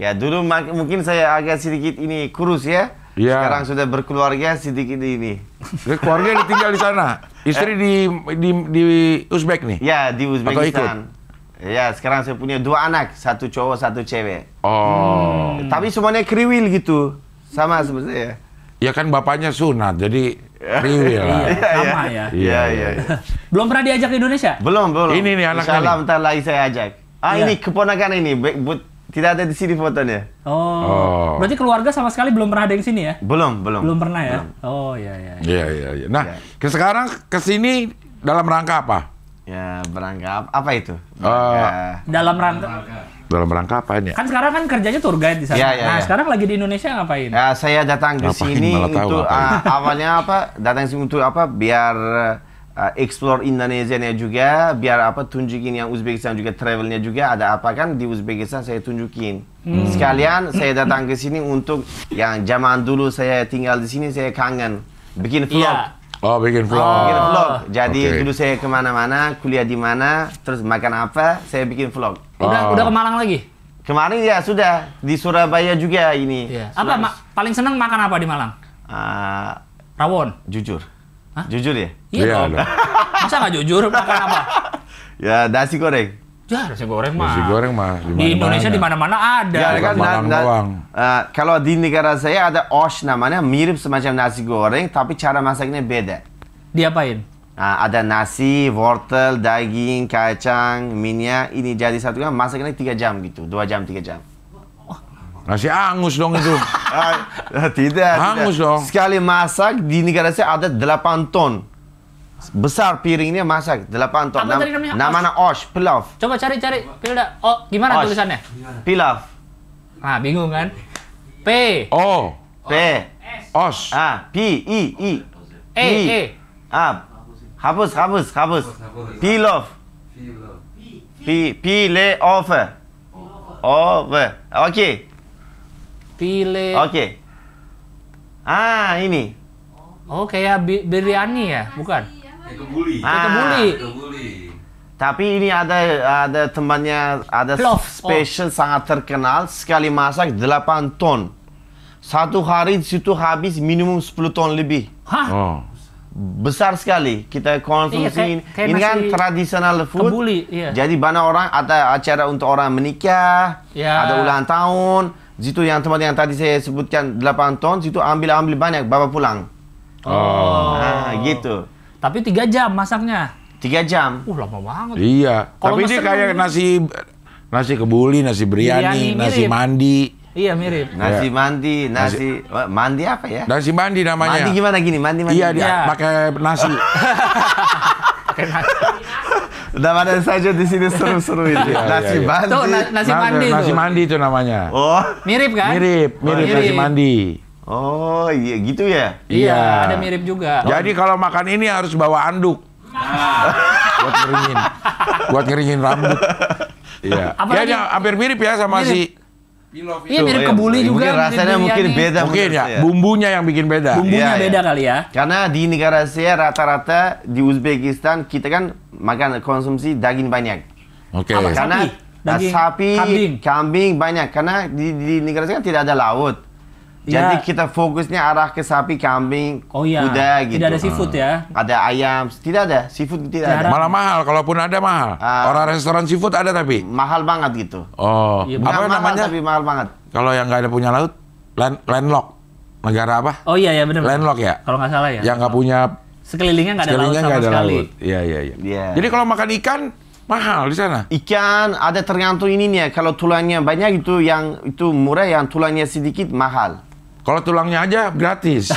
C: Ya, dulu mungkin saya agak sedikit ini kurus ya. Ya. Sekarang sudah berkeluarga sedikit ini. Ya, keluarga ditinggal di sana. Istri di, di
A: di Uzbek nih. Ya, di Uzbekistan.
C: Ya, sekarang saya punya dua anak, satu cowok, satu cewek.
A: Oh. Hmm.
C: Tapi semuanya kriwil gitu. Sama seperti
A: ya. kan bapaknya sunat, jadi kriwil lah. Iya, iya, sama ya. Iya, iya. iya, iya.
C: belum pernah diajak ke Indonesia? Belum, belum. Ini nih anaknya. Insyaallah bentar lagi saya ajak. Ah, ya. ini keponakan ini, but tidak ada di sini fotonya.
B: Oh. oh. Berarti keluarga sama sekali belum pernah ada di sini ya?
C: Belum, belum. Belum pernah
B: ya? Belum. Oh, iya,
C: iya. Iya, iya, iya. Nah, ya. ke sekarang ke sini
A: dalam rangka apa? Ya berangka apa itu? Uh,
B: dalam rangka. Dalam
A: rangka apa ini? Kan sekarang kan
B: kerjanya tour guide di sana. Ya, ya, nah ya. sekarang lagi di Indonesia ngapain? Ya
C: saya datang ke sini untuk uh, awalnya apa? Datang sini untuk apa? Biar uh, explore Indonesia-nya juga, biar apa tunjukin yang Uzbekistan juga travelnya juga ada apa kan di Uzbekistan saya tunjukin. Hmm. Sekalian saya datang ke sini untuk yang zaman dulu saya tinggal di sini saya kangen bikin vlog. Ya
A: Oh bikin vlog. Oh. bikin vlog. Oh, Jadi okay. dulu
C: saya kemana-mana, kuliah di mana, terus makan apa, saya bikin vlog. Oh. Udah udah ke Malang lagi? Kemarin ya sudah di Surabaya juga ini. Yeah. Apa ma paling seneng makan apa di Malang? Uh, Rawon. Jujur. Hah? Jujur ya? Iya. Yeah, Masa nggak jujur makan apa? ya nasi goreng. Ya, nasi goreng mah. Nasi goreng mah. di Indonesia di mana-mana ada. Ya, kan, nah, nah, uh, kalau di negara saya ada osh namanya mirip semacam nasi goreng tapi cara masaknya beda. Diapain? Nah, ada nasi, wortel, daging, kacang, minyak ini jadi satu kan masaknya tiga jam gitu, dua jam tiga jam. Nasi angus dong itu. Ah, tidak, angus dong. Sekali masak di negara saya ada delapan ton besar piringnya masak delapan ton. Nam nama-nama osh pilaf.
B: Coba cari-cari pilaf. Oh, gimana osh. tulisannya?
C: Pilaf. Ah, bingung kan? P. O. P. Osh. Ah, P I I. E E. Ah. Hapus, hapus, hapus. Pilaf. P P le off. Off. Oke. Okay. Pile. Oke. Ah, ini. Oh, kayak biryani ya? Bukan? Kekebuli. Ah,
B: Kekebuli.
C: Tapi ini ada ada temannya ada Love. special oh. sangat terkenal sekali masak 8 ton. Satu hari situ habis minimum 10 ton lebih. Hah? Oh. Besar sekali kita konsumsi. Iya, kayak, kayak ini kan tradisional food. Kebuli, iya. Jadi banyak orang ada acara untuk orang menikah, ya. ada ulang tahun. situ yang teman yang tadi saya sebutkan 8 ton, situ ambil ambil banyak bawa pulang. Oh. Nah, gitu. Tapi tiga jam masaknya. Tiga jam. Uh lama banget. Iya.
A: Kalo Tapi dia kayak nasi nasi kebuli, nasi biryani, biryani nasi mandi.
C: Iya mirip. Iya. Nasi
A: mandi, nasi, nasi oh, mandi apa ya? Nasi mandi namanya. Mandi gimana gini? Mandi mandi. Iya, dia iya. pakai nasi. pakai nasi. Udah ada saja di sini seru-seru itu. iya. iya nasi mandi. Tuh, nasi mandi. Nasi mandi itu namanya. Oh. Mirip kan? Mirip, mirip, oh, mirip. nasi mandi.
C: Oh
A: iya gitu ya? Iya, iya. ada mirip
B: juga. Jadi
A: kalau makan ini harus bawa anduk. Nah. buat ngeringin, buat ngeringin rambut. Iya. Apalagi, ya, yang hampir mirip ya sama mirip. si Iya mirip iya, kebuli juga. Mungkin rasanya mungkin beda. Mungkin ya,
C: bumbunya yang bikin beda. Bumbunya iya, iya. beda iya. kali ya. Karena di negara saya rata-rata di Uzbekistan kita kan makan konsumsi daging banyak.
A: Oke. Okay. karena
C: sapi, daging, sapi kambing. kambing banyak. Karena di, di negara saya kan tidak ada laut. Jadi ya. kita fokusnya arah ke sapi, kambing, oh, iya. kuda gitu. Tidak ada gitu. seafood ya? hmm. ya? Ada ayam, tidak ada seafood tidak tidak ada. Malah
A: mahal, kalaupun ada mahal. Uh, Orang restoran
C: seafood ada tapi mahal banget gitu.
A: Oh, ya, apa mahal,
C: namanya? Tapi mahal banget.
A: Kalau yang nggak ada punya laut, land landlock. Negara apa? Oh iya ya benar. Landlock ya. Kalau nggak salah ya. Yang nggak punya
C: sekelilingnya nggak ada sekelilingnya laut sama ada sekali.
A: Iya iya iya. Yeah. Jadi
C: kalau makan ikan mahal di sana. Ikan ada tergantung ininya. Kalau tulangnya banyak itu yang itu murah, yang tulangnya sedikit mahal. Kalau tulangnya aja gratis.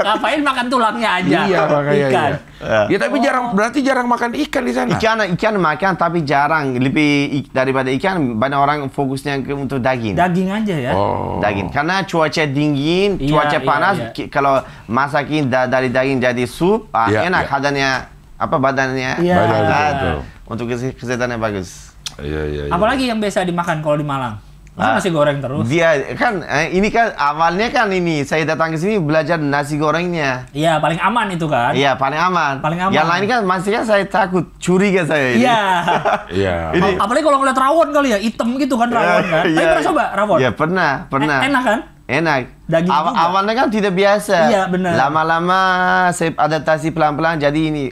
C: Ngapain makan tulangnya aja? Iya, makanya ikan. Iya. iya. Ya tapi oh. jarang berarti jarang makan ikan di sana. Ikan ikan makan tapi jarang lebih daripada ikan banyak orang fokusnya ke, untuk daging. Daging aja ya. Oh. Daging karena cuaca dingin, iya, cuaca iya, panas iya, iya. kalau masakin da dari daging jadi sup ah, iya, enak iya. badannya apa badannya. Iya. Badan, iya. Untuk kesehatannya bagus. Iya, iya, iya.
B: Apalagi yang biasa dimakan kalau di Malang? Masa ah, nasi goreng terus? Dia
C: kan eh, ini kan awalnya kan ini saya datang ke sini belajar nasi gorengnya. Iya, paling aman itu kan? Iya, paling aman. Paling aman. Yang lain kan masih kan saya takut curiga saya Iya. Iya. Iya. Apalagi kalau ngeliat rawon kali ya, hitam gitu kan iya, rawon kan. Tapi iya. pernah coba rawon? Iya, pernah, eh, pernah. enak kan? enak. Daging Aw juga. Awalnya kan tidak biasa. Iya benar. Lama-lama saya adaptasi pelan-pelan jadi ini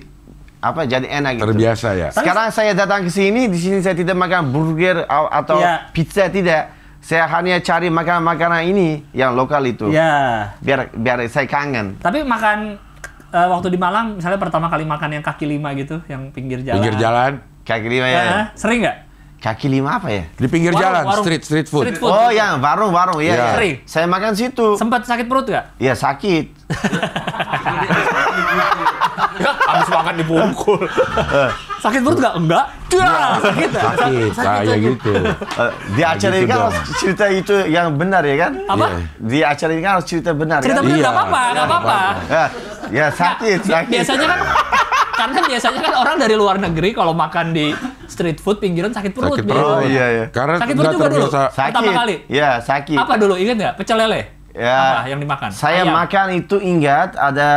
C: apa jadi enak gitu. Terbiasa ya. Sekarang saya datang ke sini di sini saya tidak makan burger atau ya. pizza tidak. Saya hanya cari makanan-makanan ini yang lokal itu. Ya. Biar biar saya kangen. Tapi makan
B: uh, waktu di Malang misalnya pertama kali makan yang kaki lima gitu, yang pinggir jalan. Pinggir
C: jalan. Kaki lima ya. ya. Sering nggak? Kaki lima apa ya? Di pinggir warung, jalan, warung. street street food. Street food oh gitu. ya, warung-warung ya. ya. ya. Sering. Saya makan situ. Sempat sakit perut nggak? Ya sakit. makan dipukul. Eh. sakit perut enggak Enggak. Duh, ya? sakit. Sakit. Kayak nah, gitu. Eh, di nah, acara gitu ini kan harus cerita itu yang benar ya kan? Apa? Iya. Di acara ini kan harus cerita benar. Cerita kan? benar enggak iya. iya, apa-apa, nggak apa-apa. Eh, ya sakit, sakit. Biasanya kan karena
B: biasanya kan orang dari luar negeri kalau makan di
C: street food pinggiran sakit perut. Sakit perut, oh, iya, iya. Karena sakit perut juga dulu. Sakit. Pertama kali. Iya, sakit. Apa dulu ingat nggak? Pecel lele. Ya, apa yang dimakan? Saya Ayam. makan itu ingat ada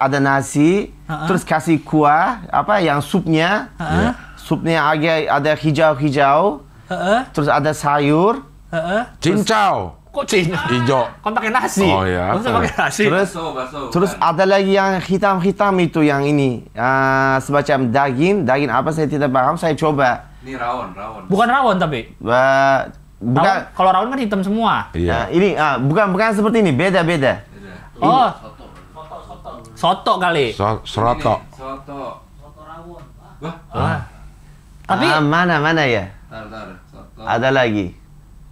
C: ada nasi, uh -uh. terus kasih kuah apa yang supnya, uh -uh. supnya agak ada hijau-hijau, uh -uh. terus ada sayur, uh -uh. cincau. Kok Cina? Hijau. kau pakai nasi. Oh ya. pakai nasi. Terus, baso, baso, terus kan. ada lagi yang hitam-hitam itu yang ini. Uh, semacam daging, daging apa saya tidak paham, saya coba.
B: Ini rawon, rawon.
C: Bukan rawon tapi. Uh, bukan kalau rawon kan hitam semua. Iya. Nah, ini ah, bukan bukan seperti ini, beda-beda. Oh. Soto. Soto, soto. soto kali. So, seroto.
B: Soto. Soto rawon. Wah.
C: Ah. Tapi ah, mana mana ya? Tar, tar, soto. Ada lagi.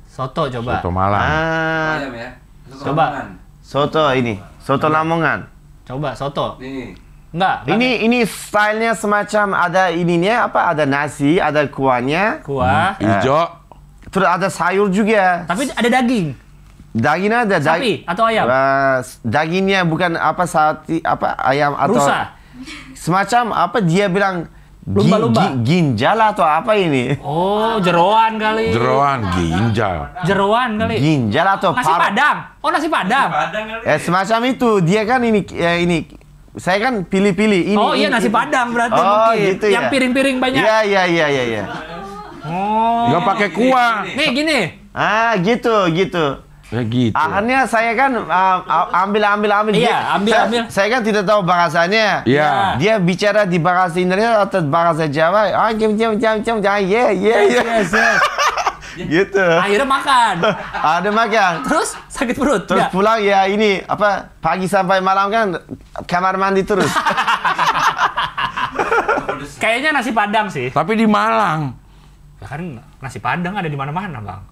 C: Soto coba. Soto Malang. Ah. Ayam ya. Soto coba. Lamongan. Soto ini. Soto Lamongan. Coba soto. Ini. Enggak. Ini kan? ini stylenya semacam ada ininya apa ada nasi, ada kuahnya. Kuah. Hmm. Hijau Terus ada sayur juga. Tapi ada daging. Daging ada daging. atau ayam? Uh, dagingnya bukan apa sapi apa ayam atau Rusa. semacam apa dia bilang lumba-lumba ginjal atau apa ini? Oh, jeroan kali. Jeroan, ginjal. Jeroan kali. Ginjal atau nasi padang. Oh, nasi padang. Nasi padang kali. Eh, semacam itu. Dia kan ini ya ini saya kan pilih-pilih ini. Oh, iya ini, nasi ini. padang berarti oh, mungkin. Gitu, yang ya. piring-piring ya? banyak. Iya, iya, iya, iya, iya.
A: Oh. Gak
C: pakai kuah. Nih gini. Ah gitu gitu. Ya gitu. Akhirnya saya kan uh, ambil ambil ambil. Iya, ambil saya, ambil. Saya kan tidak tahu bahasanya. Iya. Dia bicara di bahasa Indonesia atau bahasa Jawa. Ah, jam jam jam jam jam. Iya Iya iya iya. iya gitu. Akhirnya makan. Ada makan. Terus sakit perut. Terus ya. pulang ya ini apa pagi sampai malam kan kamar mandi terus.
B: Kayaknya nasi padang sih. Tapi di Malang. Ya kan nasi padang ada di mana-mana, Bang.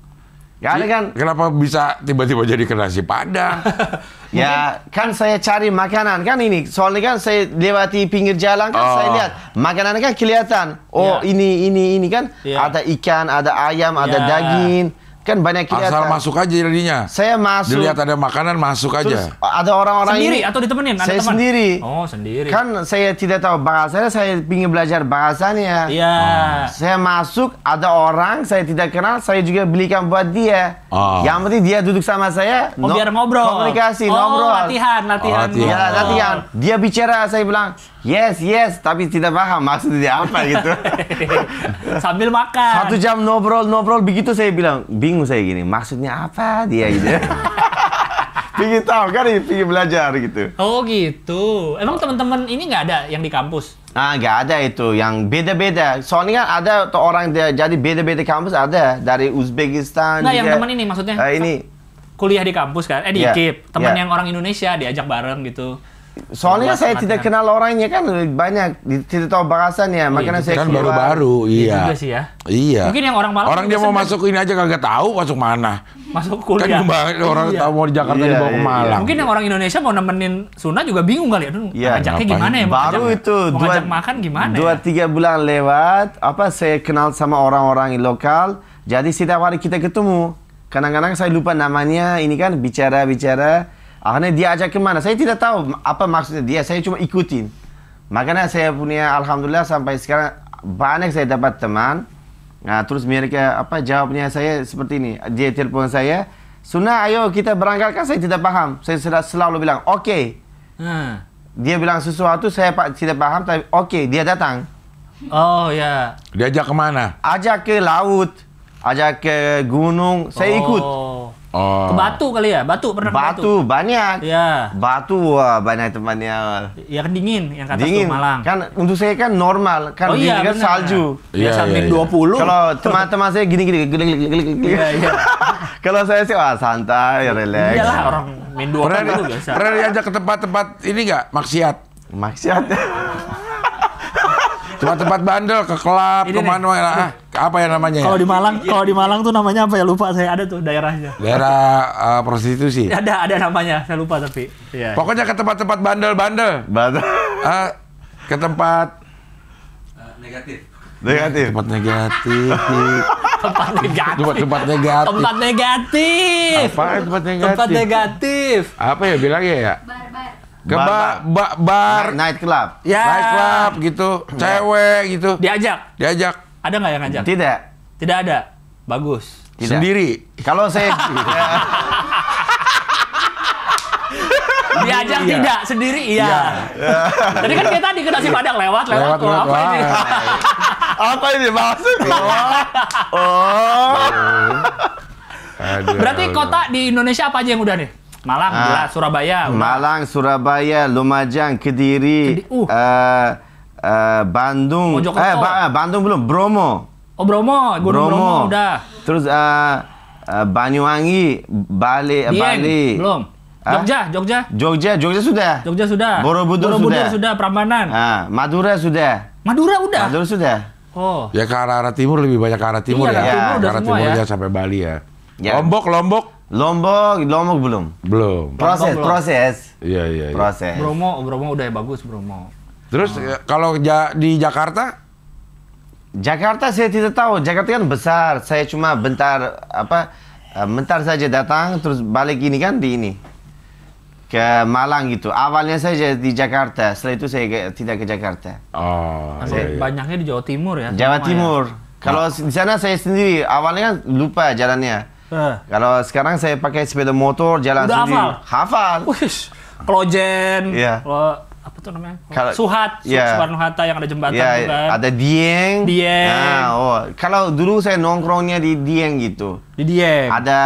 A: Ya ada kan? Kenapa bisa tiba-tiba jadi ke nasi padang?
C: ya kan saya cari makanan kan ini. Soalnya kan saya lewati pinggir jalan kan oh. saya lihat makanan kan kelihatan. Oh ya. ini ini ini kan ya. ada ikan, ada ayam, ya. ada daging. Kan banyak kelihatan. Asal masuk aja jadinya. Saya masuk. Dilihat ada
A: makanan masuk Terus, aja.
C: Ada orang-orang sendiri ini, atau ditemenin? saya teman? sendiri. Oh sendiri. Kan saya tidak tahu bahasanya, saya ingin belajar bahasanya. Iya. Oh. Saya masuk, ada orang saya tidak kenal, saya juga belikan buat dia. Oh. Yang penting dia duduk sama saya. Oh no, biar ngobrol. Komunikasi, oh, ngobrol. Latihan, latihan. Oh, latihan. Ya, latihan. Dia bicara, saya bilang yes yes tapi tidak paham maksudnya apa gitu sambil makan satu jam nobrol nobrol begitu saya bilang bingung saya gini maksudnya apa dia gitu pingin tahu kan pingin belajar gitu oh gitu emang teman-teman ini nggak ada yang di kampus ah nggak ada itu yang beda-beda soalnya kan ada tuh orang dia jadi beda-beda kampus ada dari Uzbekistan nah juga. yang teman ini maksudnya uh, ini
B: kuliah di kampus kan eh di yeah. IKIP teman yeah. yang orang Indonesia diajak bareng gitu
C: Soalnya saya makanan. tidak kenal orangnya kan banyak tidak tahu bahasannya, makanya iya, saya kan baru-baru, iya. Iya ya.
A: Iya. Mungkin yang orang malam Orang dia mau masuk ini aja kagak tahu masuk mana. Masuk kan kuliah.
C: Kan orang iya. tahu mau di Jakarta iya, dibawa ke iya. Malang.
A: Mungkin yang orang Indonesia mau nemenin Suna juga bingung kali ya
C: iya, ajaknya gimana ya?
B: Baru ngajak, itu mau dua, ngajak makan gimana? Ya? Dua ya?
C: tiga bulan lewat apa saya kenal sama orang-orang lokal, jadi setiap hari kita ketemu. Kadang-kadang saya lupa namanya, ini kan bicara-bicara Akhirnya dia ajak ke mana? Saya tidak tahu apa maksudnya dia. Saya cuma ikutin. Makanya saya punya alhamdulillah sampai sekarang banyak saya dapat teman. Nah, terus mereka apa jawabnya saya seperti ini. Dia telepon saya, "Sunnah, ayo kita berangkat." Kan saya tidak paham. Saya sudah selalu bilang, "Oke." Okay. Hmm. Dia bilang sesuatu saya pak tidak paham tapi oke, okay, dia datang. Oh ya. Yeah. Diajak kemana? Ajak ke laut, ajak ke gunung, saya oh. ikut. Oh. Ke Batu kali ya? Batu pernah Batu, ke Batu. banyak. Iya. Batu wah, banyak tempatnya. Ya kan dingin yang kata dingin. Malang. Kan untuk saya kan normal, kan oh, iya, kan salju. Iya, ya, sampai iya, iya. dua puluh. Kalau teman-teman saya gini-gini, gini-gini, Iya, iya. Kalau saya sih wah santai, iya relax. Iyalah orang
A: main dua biasa. Pernah diajak ke tempat-tempat ini gak maksiat? Maksiat. tempat-tempat bandel ke klub ke mana ah, apa ya namanya ya? kalau ya? di Malang kalau
B: di Malang tuh namanya apa ya lupa saya ada tuh daerahnya daerah
A: uh, prostitusi ada
B: ada namanya saya lupa tapi
A: ya. pokoknya ke tempat-tempat bandel-bandel bandel uh, ke tempat eh, negatif negatif tempat negatif tempat negatif tempat, tempat negatif tempat negatif apa tempat negatif tempat negatif apa ya bilangnya ya bar bar ke bar, bar, bar, bar night club. Ya. Night club gitu, ya. cewek gitu. Diajak. Diajak. Ada nggak yang ngajak? Tidak. Tidak ada. Bagus. Tidak. Sendiri. Kalau saya Diajak iya. tidak, sendiri iya.
C: iya. kan kita di ke Padang lewat, lewat, lewat, lewat apa ini? apa ini maksudnya? Oh. oh. Berarti kota di
B: Indonesia apa aja yang udah nih? Malang, uh, ah, jelas. Surabaya. Udah. Malang,
C: Surabaya, Lumajang, Kediri, Kediri uh. Uh, uh, Bandung. Mojokerto. Eh, ba Bandung belum, Bromo. Oh, Bromo, Gunung Bromo, Bromo udah. Terus uh, uh, Banyuwangi, Bali, Dieng, Bali. Belum. Jogja, Jogja. Jogja, Jogja sudah. Jogja sudah. Borobudur, Borobudur sudah. sudah, Prambanan. Ah, Madura sudah. Madura udah. Madura sudah. Oh. Ya ke arah,
A: arah timur lebih banyak ke arah timur iya, ya. Timur ya. Ke arah timur ya. ya sampai Bali ya. ya. Lombok, Lombok. Lombok,
C: Lombok belum. Belum. Proses, Lombok proses. Iya, iya, iya. Proses.
A: Bromo, Bromo udah
C: bagus Bromo. Terus oh. Eh, kalau ja, di Jakarta? Jakarta saya tidak tahu. Jakarta kan besar. Saya cuma bentar apa eh, bentar saja datang terus balik ini kan di ini ke Malang gitu. Awalnya saya di Jakarta, setelah itu saya ke, tidak ke Jakarta. Oh. Nah, iya, saya, iya.
B: Banyaknya di Jawa Timur ya. Jawa ya. Timur.
C: Ya. Kalau ah. di sana saya sendiri awalnya kan lupa jalannya Uh. Kalau sekarang saya pakai sepeda motor jalan Udah sendiri. Hafal. Hafal. Klojen. Iya. Yeah. apa tuh namanya? Kalo, Suhat, yeah. Soekarno
B: Hatta yang ada jembatan yeah, juga. Kan.
C: Ada Dieng. Dieng. Nah, oh, kalau dulu saya nongkrongnya di Dieng gitu. Di Dieng. Ada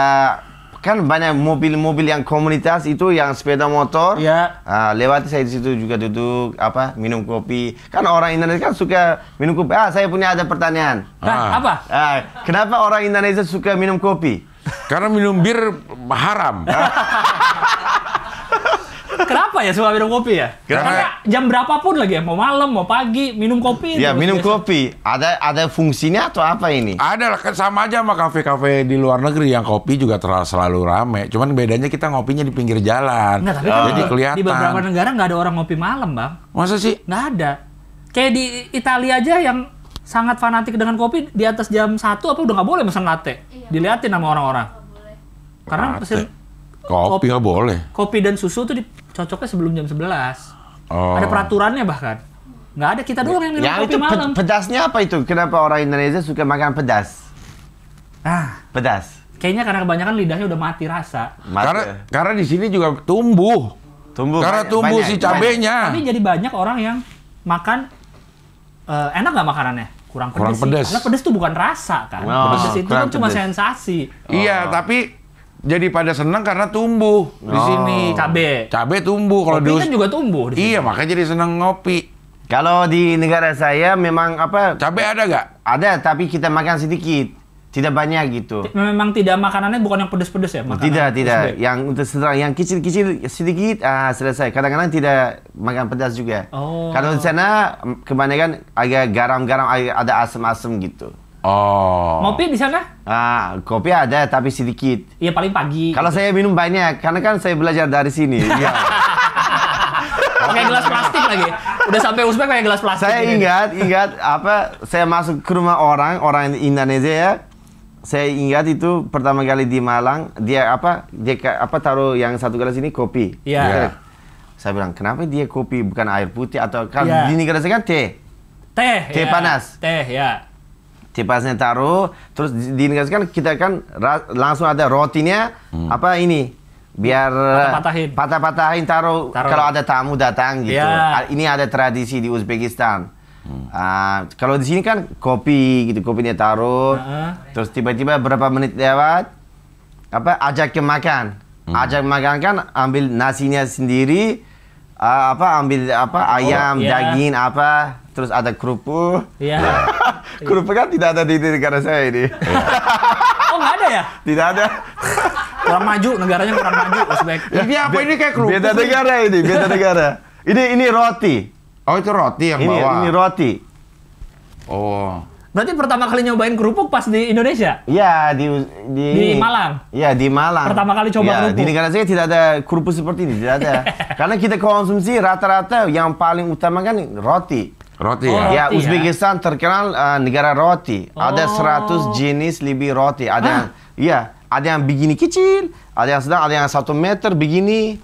C: kan banyak mobil-mobil yang komunitas itu yang sepeda motor ya. uh, ah, lewat saya di situ juga duduk apa minum kopi kan orang Indonesia kan suka minum kopi ah saya punya ada pertanyaan nah, ah. apa uh, kenapa orang Indonesia suka minum kopi karena minum bir haram. Kenapa ya suka minum kopi ya? Karena,
B: Karena jam berapapun lagi ya, mau malam, mau pagi, minum kopi. Ya minum biasa.
C: kopi. Ada ada fungsinya
A: atau apa ini? Ada lah, kan sama aja sama kafe-kafe di luar negeri yang kopi juga terlalu selalu rame. Cuman bedanya kita ngopinya di pinggir jalan. Nggak, tapi kan jadi kelihatan. Di beberapa
B: negara nggak ada orang ngopi malam, bang. Masa sih? Nggak ada. Kayak di Italia aja yang sangat fanatik dengan kopi di atas jam satu apa udah nggak boleh pesan latte iya, diliatin sama orang-orang karena
C: kopi nggak boleh
B: kopi dan susu tuh dicocoknya sebelum jam 11 oh. ada peraturannya bahkan nggak ada kita doang yang minum ya, kopi itu malam
C: pedasnya apa itu kenapa orang Indonesia suka makan pedas ah pedas
B: kayaknya karena kebanyakan lidahnya udah mati rasa
C: mati. karena ya. karena di sini juga tumbuh tumbuh karena banyak, tumbuh banyak, si cabenya tapi
B: jadi banyak orang yang makan uh, enak gak makanannya kurang pedes. Kurang pedes. Sih. Karena pedes itu bukan rasa kan. Oh, pedes itu kan cuma pedes. sensasi. Iya, oh. Iya,
A: tapi jadi pada senang karena tumbuh oh. di sini. Cabe. Cabe tumbuh kalau di kan juga tumbuh di sini. Iya, makanya jadi
C: senang ngopi. Kalau di negara saya memang apa? Cabe ada nggak? Ada, tapi kita makan sedikit. Tidak banyak gitu.
B: Memang tidak makanannya bukan yang pedes-pedes ya? Makanan
C: tidak, tidak. Pedes yang untuk sederhana, yang kecil-kecil sedikit ah, selesai. Kadang-kadang tidak makan pedas juga. Oh. Kalau di sana mm, kebanyakan agak garam-garam, ada asam-asam gitu. Oh. Kopi di sana? Ah, kopi ada tapi sedikit. Iya paling pagi. Kalau gitu. saya minum banyak, karena kan saya belajar dari sini. Iya. pakai gelas plastik lagi. Udah sampai Uzbek pakai gelas plastik. Saya ingat, ingat apa? Saya masuk ke rumah orang, orang Indonesia ya saya ingat itu pertama kali di Malang dia apa dia apa taruh yang satu gelas ini kopi. Iya. Yeah. Yeah. Saya bilang kenapa dia kopi bukan air putih atau kan yeah. di negara saya kan teh. Teh. Teh yeah. panas. Teh ya. Yeah. Teh panasnya taruh terus di negara saya kan kita kan langsung ada rotinya hmm. apa ini biar patah-patahin patah taruh, taruh kalau ada tamu datang gitu. Yeah. Ini ada tradisi di Uzbekistan Hmm. kalau di sini kan kopi gitu, kopi dia taruh. Uh-huh. Terus tiba-tiba berapa menit lewat, apa ajak ke makan. Hmm. Ajak makan kan ambil nasinya sendiri, uh, apa ambil apa oh, ayam, yeah. daging apa, terus ada kerupuk. Yeah. kerupuk kan tidak ada di negara saya ini. oh, nggak ada ya? Tidak ada. kurang maju,
B: negaranya kurang maju, Uzbek. Ini apa ini kayak kerupuk? Beda negara
C: ini, beda negara. Ini ini roti. Oh itu roti yang ini, bawa. Ini roti. Oh. Berarti pertama kali nyobain
B: kerupuk pas di Indonesia?
C: Iya di di, di Malang. Iya di Malang. Pertama kali coba ya, kerupuk. Di negara saya tidak ada kerupuk seperti ini, tidak ada. Karena kita konsumsi rata-rata yang paling utama kan roti. Roti oh, ya. ya roti, ya Uzbekistan ya? terkenal uh, negara roti. Oh. Ada 100 jenis lebih roti. Ada ah. yang ya, ada yang begini kecil, ada yang sedang, ada yang satu meter begini.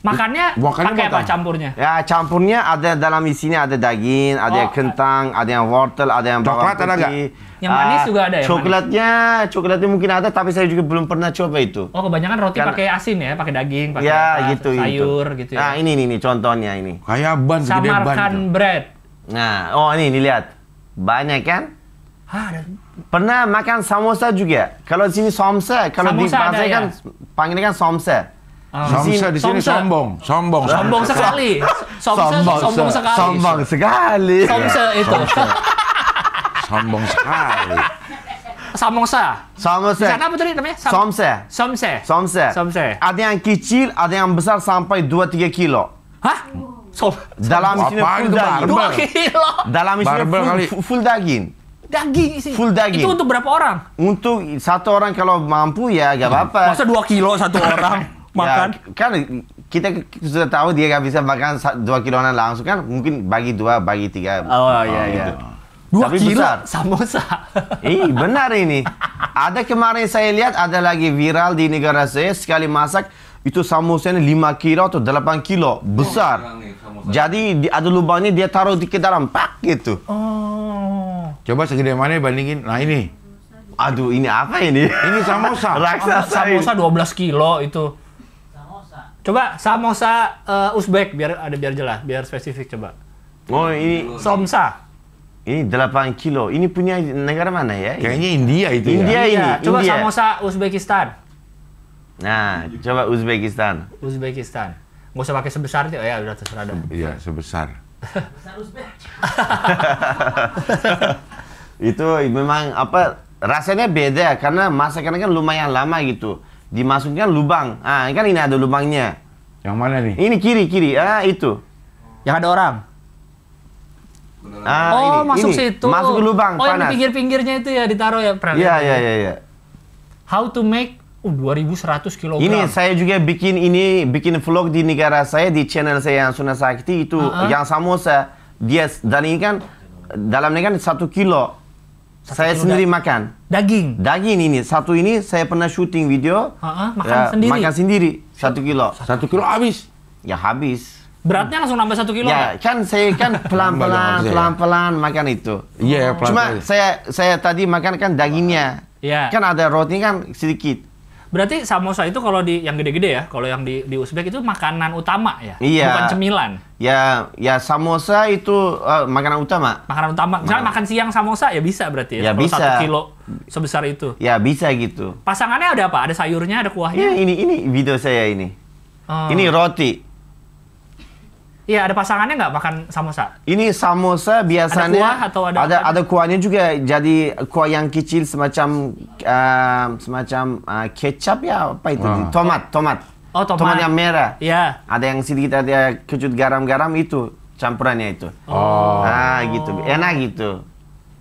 B: Makannya, Makannya
C: pakai apa campurnya? Ya campurnya ada dalam isinya ada daging, ada oh, yang kentang, ada yang wortel, ada yang coklat ada nggak? Yang manis ah, juga ada ya. Coklatnya, manis? coklatnya mungkin ada tapi saya juga belum pernah coba itu. Oh
B: kebanyakan roti Karena, pakai asin ya, pakai daging, pakai ya, atas, gitu, gitu, sayur
C: gitu. gitu ya. Nah ini nih, contohnya ini. Kayak ban segede ban. Samarkan bread. Nah, oh ini, ini lihat banyak kan? Ah, ada Pernah makan samosa juga. Kalau di sini somsa, kalau di kan ya? kan panggilnya kan somsa. Ah. Somsa di sini sombong, sombong, sombong sekali, sombong, sombong sekali, sombong
A: sekali, somsa itu, sombong
C: sekali. Samosa. Samosa. Di sana apa
B: tadi namanya? Sam
C: somse. Somse. Somse. Somse. Ada yang kecil, ada yang besar sampai dua tiga kilo. Hah? dalam isinya full daging. Dua kilo. Dalam isinya full, daging.
B: Daging sih. Full daging. Itu untuk
C: berapa orang? Untuk satu orang kalau mampu ya gak apa-apa. Masa dua kilo satu orang? makan. Ya, kan kita sudah tahu dia nggak bisa makan dua kiloan langsung kan mungkin bagi dua bagi tiga. Oh, iya, oh iya gitu. iya. Dua Tapi kilo besar. samosa. Ih benar ini. Ada kemarin saya lihat ada lagi viral di negara saya sekali masak itu samosanya lima kilo atau delapan kilo besar. Oh, Jadi ada lubangnya dia taruh di ke dalam pak gitu.
B: Oh.
C: Coba segede mana bandingin. Nah ini. Aduh, ini apa ini? Ini samosa. Raksasa. dua samosa
B: 12 kilo itu. Coba samosa uh, eh, Uzbek biar ada biar jelas, biar spesifik coba.
C: Oh ini somsa. Ini 8 kilo. Ini punya negara mana ya? Kayaknya India itu India ya. India ini. Iya, coba India. samosa
B: Uzbekistan.
C: Nah, coba Uzbekistan.
B: Uzbekistan. Gak usah pakai sebesar itu oh ya, udah terserah dong.
C: Iya, sebesar. itu memang apa rasanya beda karena masakannya kan lumayan lama gitu dimasukkan lubang. Ah, kan ini ada lubangnya. Yang mana nih? Ini kiri kiri. Ah, itu. Yang ada orang. Ah, oh, ini, masuk ini. situ. Masuk ke lubang oh, panas. Oh,
B: pinggir-pinggirnya itu ya ditaruh ya, Pran. Iya, iya, iya, iya. How to make uh, 2100
C: kg. Ini saya juga bikin ini bikin vlog di negara saya di channel saya yang Sunasakti itu uh ah, -huh. Ah. yang samosa dia dan ini kan dalamnya kan satu kilo saya sendiri daging. makan. Daging. Daging ini satu ini saya pernah syuting video.
B: Uh-huh, makan ya, sendiri. Makan
C: sendiri satu kilo. Satu kilo habis. Ya habis. Beratnya langsung nambah satu kilo. Ya kan saya kan pelan-pelan ya? pelan-pelan makan itu. Iya yeah, pelan. Cuma saya saya tadi makan kan dagingnya. Iya. Yeah. Kan ada roti kan sedikit. Berarti samosa itu kalau di yang
B: gede-gede ya, kalau yang di di Uzbek itu makanan utama ya, iya. bukan cemilan.
C: Ya, ya samosa itu uh, makanan utama.
B: Makanan utama. Misalnya makan siang samosa ya bisa berarti ya. ya bisa. Satu kilo sebesar itu.
C: Ya bisa gitu.
B: Pasangannya ada apa? Ada sayurnya, ada kuahnya.
C: Ya, ini ini video saya ini. Hmm. Ini roti. Iya, ada pasangannya nggak makan samosa? Ini samosa biasanya ada kuah atau ada ada, ada kuahnya juga. Jadi kuah yang kecil semacam uh, semacam uh, kecap ya apa itu? Ah. Tomat, tomat. Oh, tomat. Tomat yang merah. Iya. Ada yang sedikit ada kecut garam-garam itu campurannya itu. Oh. Ah, gitu. Enak gitu.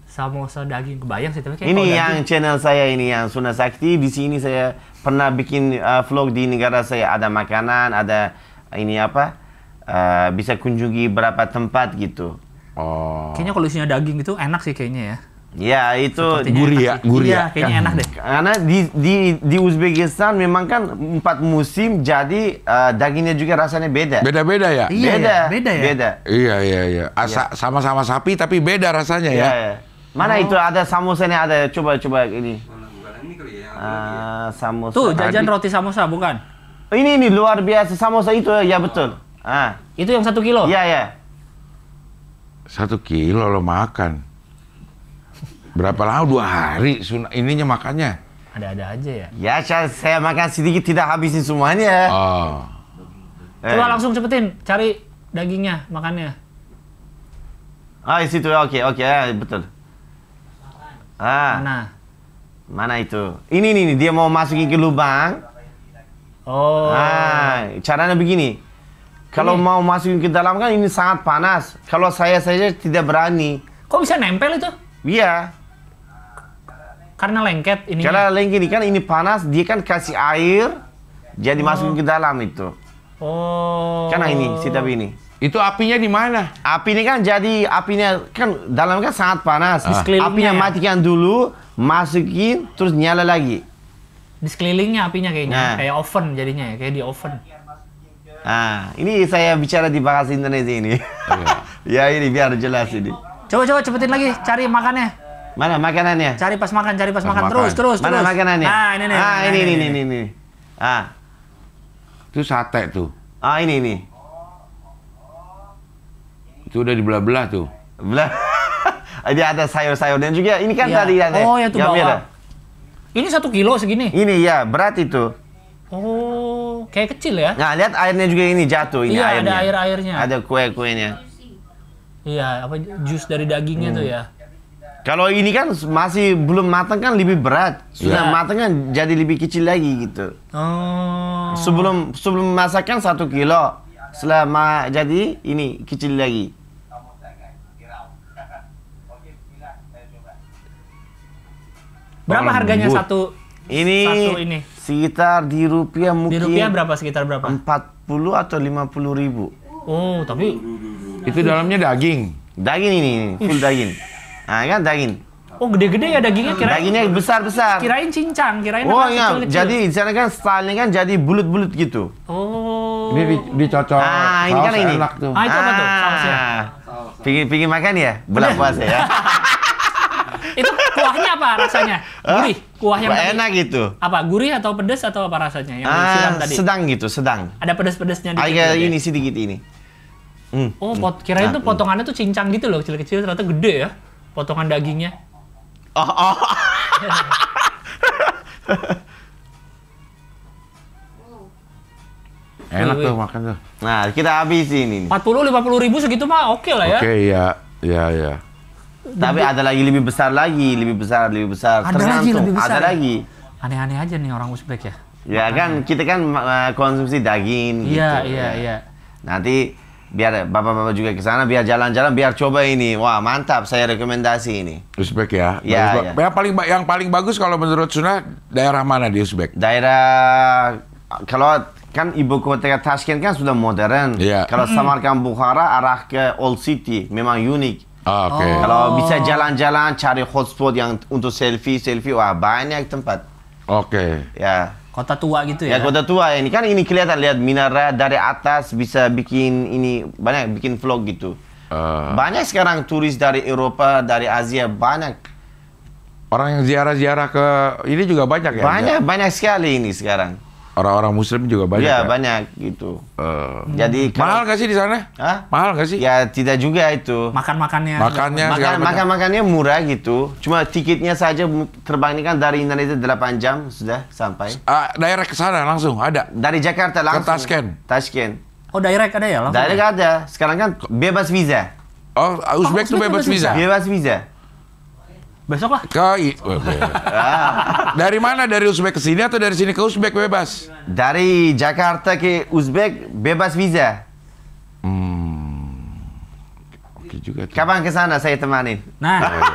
B: Samosa daging kebayang sih tapi kayak Ini yang daging.
C: channel saya ini yang Suna Sakti di sini saya pernah bikin uh, vlog di negara saya ada makanan, ada ini apa? uh, bisa kunjungi berapa tempat gitu. Oh. Kayaknya kalau isinya daging gitu enak sih kayaknya ya. Ya itu gurih ya, gurih iya, ya. kayaknya enak deh. Karena di di di Uzbekistan memang kan empat musim jadi uh, dagingnya juga rasanya beda. Beda-beda ya? Iya, beda. Ya, beda ya. Beda.
A: Iya iya iya. Asa ah, iya. sama-sama sapi tapi beda rasanya ya. ya. ya.
C: Mana oh. itu ada samosanya ada coba coba ini. Uh, samosa. Tuh jajan roti samosa bukan? Ini ini luar biasa samosa itu ya betul. Oh. Ah. Itu yang satu kilo? Iya, iya.
A: Satu kilo lo makan. Berapa lama? Dua hari ini ininya makannya.
B: Ada-ada aja ya?
A: Ya, saya, saya makan sedikit
C: tidak habisin semuanya. Oh. Eh. Coba langsung
B: cepetin, cari dagingnya, makannya.
C: Ah, di situ. Oke, oke, ah, betul. Ah. Mana? Mana itu? Ini nih, dia mau masukin ke lubang. Oh. Ah, caranya begini. Kalau ini. Iya. mau masukin ke dalam kan ini sangat panas. Kalau saya saja tidak berani. Kok bisa nempel itu? Iya. Karena lengket ini. Karena lengket ini kan ini panas, dia kan kasih air, jadi oh. masukin ke dalam itu.
B: Oh.
C: Karena ini sitap ini. Itu apinya di mana? Api ini kan jadi apinya kan dalam kan sangat panas. Ah. Apinya ya? matikan dulu, masukin, terus nyala lagi.
B: Di sekelilingnya apinya kayaknya, nah. kayak oven jadinya ya, kayak di oven.
C: Ah, ini saya bicara di bahasa Indonesia ini. Iya. ya ini biar jelas ini.
B: Coba coba cepetin lagi cari makannya. Mana makanannya? Cari pas makan, cari pas, pas makan. makan. Terus, terus, Mana terus. makanannya? Ah, ini nih. Ah, nah, ini ini ini ini.
C: ini. Ah. Itu sate tuh. Ah, ini ini. Itu udah dibelah-belah tuh. Belah. Ada ada sayur-sayur dan juga ini kan ya. tadi ada. Oh, ya tuh Ini satu kilo segini. Ini ya, berat itu. Oh kayak kecil ya? Nah, lihat airnya juga ini jatuh ini iya, airnya. ada air-airnya. Ada kue-kuenya.
B: Iya, apa jus dari dagingnya hmm. tuh ya.
C: Kalau ini kan masih belum matang kan lebih berat. Sudah yeah. matang kan jadi lebih kecil lagi gitu. Oh. Sebelum sebelum masakan satu kilo, selama jadi ini kecil lagi.
B: Berapa harganya satu?
C: Ini, satu ini Sekitar di rupiah mungkin. Di rupiah berapa sekitar berapa? empat puluh atau lima puluh ribu. Oh, tapi itu dalamnya daging. Daging ini, full Ush. daging. ah kan daging. Oh,
B: gede-gede ya dagingnya kira-kira Dagingnya besar-besar. Kirain cincang, kirain Oh, iya. Jadi
C: sana kan stylenya kan jadi bulut-bulut gitu. Oh. Ini dicocok. Ah, ini kan ini. Enak tuh. Ah, itu apa tuh? Ah. Sausnya. Pingin pingin makan ya? Bulan puasa ya. apa rasanya? Gurih, kuah yang enak gitu.
B: Apa gurih atau pedas atau apa rasanya yang ah, tadi? Sedang
C: gitu, sedang.
B: Ada pedas-pedasnya di Agak ah, iya, gitu ya? ini
C: sih dikit ini. Mm, oh, pot, kira nah, itu hmm.
B: potongannya tuh cincang gitu loh, kecil-kecil ternyata gede ya. Potongan dagingnya. Oh, oh.
C: Enak tuh makan tuh. Nah, kita habis ini. 40
B: 50 ribu segitu mah oke okay lah ya. Oke, okay,
C: ya. Ya, ya. Tapi ada lagi lebih besar lagi, lebih besar, lebih besar. Ada Tergantung. lagi, lebih besar. Ada ya? lagi.
B: Aneh-aneh aja nih orang Uzbek ya.
C: Ya kan, Makanya. kan kita kan konsumsi daging. Iya gitu, iya ya. iya. Nanti biar bapak-bapak juga ke sana biar jalan-jalan biar coba ini wah mantap saya rekomendasi ini Uzbek ya ya, ya. Yang paling yang paling bagus kalau menurut Sunnah daerah mana di Uzbek daerah kalau kan ibu kota Tashkent kan sudah modern ya. kalau Samarkand Bukhara arah ke Old City memang unik Ah, okay. Oh. Kalau bisa jalan-jalan cari hotspot yang untuk selfie, selfie wah banyak tempat. Oke. Okay. Ya. Kota tua gitu ya. Ya kota tua ini kan ini kelihatan lihat minara dari atas bisa bikin ini banyak bikin vlog gitu. Uh. Banyak sekarang turis dari Eropa, dari Asia banyak. Orang yang ziarah-ziarah ke ini juga banyak ya? Banyak, banyak sekali ini sekarang.
A: Orang-orang Muslim juga banyak. Iya ya? banyak gitu. Uh, Jadi hmm. kalau, mahal gak sih di
C: sana? Hah? Mahal gak sih? Ya tidak juga itu. Makan makannya. Makannya. Makan makan makannya murah gitu. Cuma tiketnya saja terbang ini kan dari Indonesia 8 jam sudah sampai. Uh, ah, daerah ke sana langsung ada. Dari Jakarta langsung. Ke Tashkent. Tashkent. Oh daerah ada ya langsung. Daerah ada. Sekarang kan bebas visa. Oh Uzbek, oh, bebas, bebas visa. visa. Bebas visa. Besok lah.
A: Kai. Oh, iya. dari mana? Dari Uzbek ke sini atau dari sini ke Uzbek bebas?
C: Dari Jakarta ke Uzbek bebas visa. Hmm. Oke juga. Tuh. Kapan ke sana saya temanin? Nah. Oh, iya.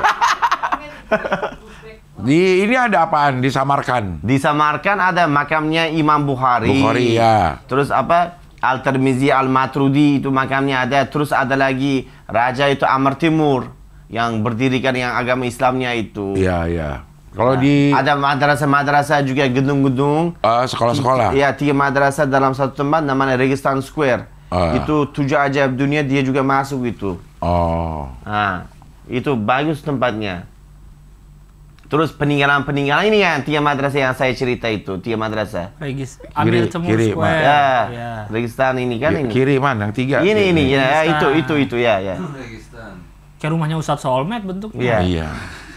C: Di ini ada apaan? Di Samarkan ada makamnya Imam Bukhari. Bukhari ya. Terus apa? Al-Tirmizi, Al-Matrudi itu makamnya ada. Terus ada lagi raja itu Amr Timur yang berdirikan yang agama Islamnya itu. Iya, iya. Kalau nah, di ada madrasah-madrasah juga gedung-gedung. Uh, sekolah-sekolah. Iya, tiga madrasah dalam satu tempat namanya Registan Square. Uh. Itu tujuh ajaib dunia dia juga masuk itu. Oh. Nah, itu bagus tempatnya. Terus peninggalan-peninggalan ini yang tiga madrasah yang saya cerita itu, tiga madrasah. Regis, ambil kiri, kiri Ya, ya. Registan ini kan ya, ini. Kiri mana? Yang tiga. Ini ini, ini ya, itu itu itu ya ya. Registan kayak rumahnya Ustadz Solmed bentuknya. Iya. Iya.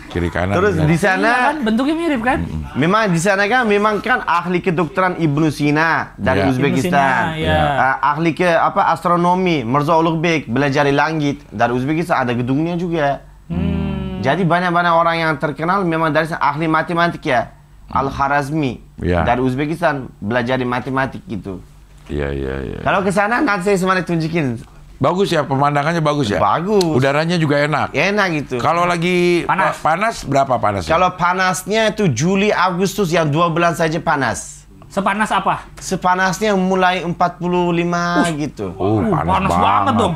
C: Kiri kanan. Terus iya. di sana iya kan bentuknya mirip kan? Mm -mm. Memang di sana kan memang kan ahli kedokteran Ibnu Sina dari yeah. Uzbekistan. Sina, yeah. Iya. uh, ahli ke apa astronomi Mirza Ulugbek belajar langit dari Uzbekistan ada gedungnya juga. Hmm. Jadi banyak-banyak orang yang terkenal memang dari ahli matematika ya, hmm. Al Harazmi yeah. dari Uzbekistan belajar matematik gitu.
A: Iya iya iya. Kalau
C: ke sana nanti saya semuanya tunjukin Bagus ya
A: pemandangannya bagus ya. Bagus. Udaranya juga enak. Enak gitu. Kalau lagi panas, panas berapa
C: panasnya? Kalau panasnya itu Juli Agustus yang dua bulan saja panas. Sepanas apa? Sepanasnya mulai 45 uh, gitu. Oh, uh, panas, panas banget. banget dong.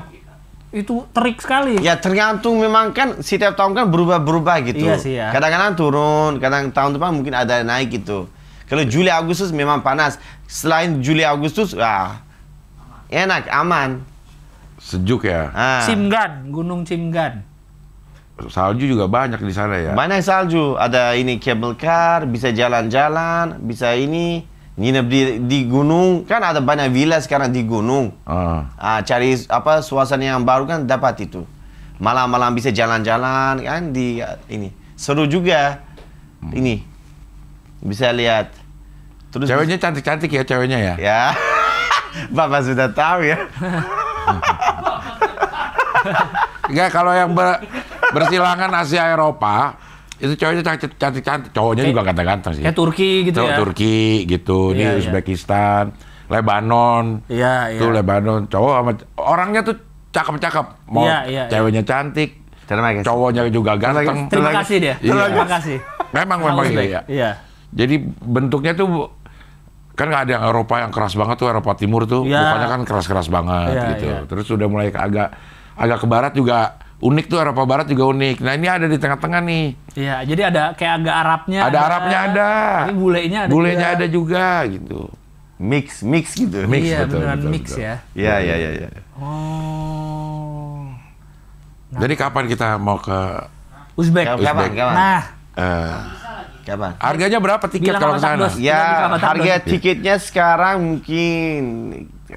C: Itu terik sekali. Ya tergantung memang kan setiap tahun kan berubah-berubah gitu. Iya sih ya. Kadang-kadang turun, kadang tahun depan mungkin ada naik gitu. Kalau Juli Agustus memang panas. Selain Juli Agustus, wah enak, aman. Sejuk ya. Ah. Simgan, Gunung Simgan. Salju juga banyak di sana ya. Mana salju, ada ini cable car, bisa jalan-jalan, bisa ini nginep di di gunung. Kan ada banyak villa sekarang di gunung. Ah. ah cari apa suasana yang baru kan dapat itu. Malam-malam bisa jalan-jalan kan di ini. Seru juga. Hmm. Ini. Bisa lihat. Terus ceweknya cantik-cantik ya ceweknya ya. Ya. Bapak sudah tahu ya.
A: Enggak kalau yang ber, bersilangan Asia Eropa itu cowoknya cantik-cantik, cowoknya kayak, juga ganteng-ganteng sih. Kayak Turki gitu Tuh, ya. Turki gitu, iya, di iya. Uzbekistan, Lebanon. Iya, iya. Tuh Lebanon, cowok sama orangnya tuh cakep-cakep. Mau iya, iya, iya. ceweknya iya. cantik, cowoknya juga ganteng. Terima kasih dia. Iya. Terima kasih. Memang memang iya. Iya. Jadi bentuknya tuh kan nggak ada yang Eropa yang keras banget tuh Eropa Timur tuh ya. bukannya kan keras-keras banget iya, gitu. Iya. Terus sudah mulai agak agak ke barat juga unik tuh Eropa Barat juga unik. Nah ini ada di tengah-tengah nih. Iya, jadi ada kayak agak Arabnya. Ada, ada Arabnya ada. Tapi bulenya ada. Bulenya juga. ada juga gitu. Mix, mix gitu. Iya, mix, iya, betul, beneran betul, mix betul. ya. Iya, iya, iya. Ya. Oh. Nah. Jadi kapan kita mau ke Uzbek? Kapan? Uzbek. Kapan? Nah. Uh, kapan? Harganya berapa tiket kalau ke sana? Ya, harga
C: tiketnya sekarang mungkin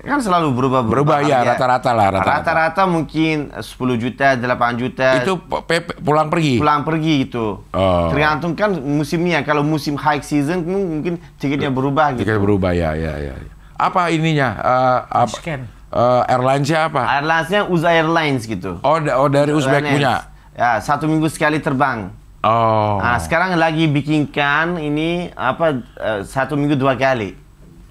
C: kan selalu berubah iya, berubah, ya rata-rata lah rata-rata mungkin 10 juta 8 juta itu pulang pergi pulang pergi itu oh. tergantung kan musimnya kalau musim high season mungkin tiketnya berubah gitu tiketnya berubah ya, ya ya ya
A: apa ininya uh, apa uh, airlinesnya apa airlinesnya Uz
C: Airlines gitu oh, da oh dari Uzbek punya ya satu minggu sekali terbang oh nah, sekarang lagi bikinkan ini apa uh, satu minggu dua kali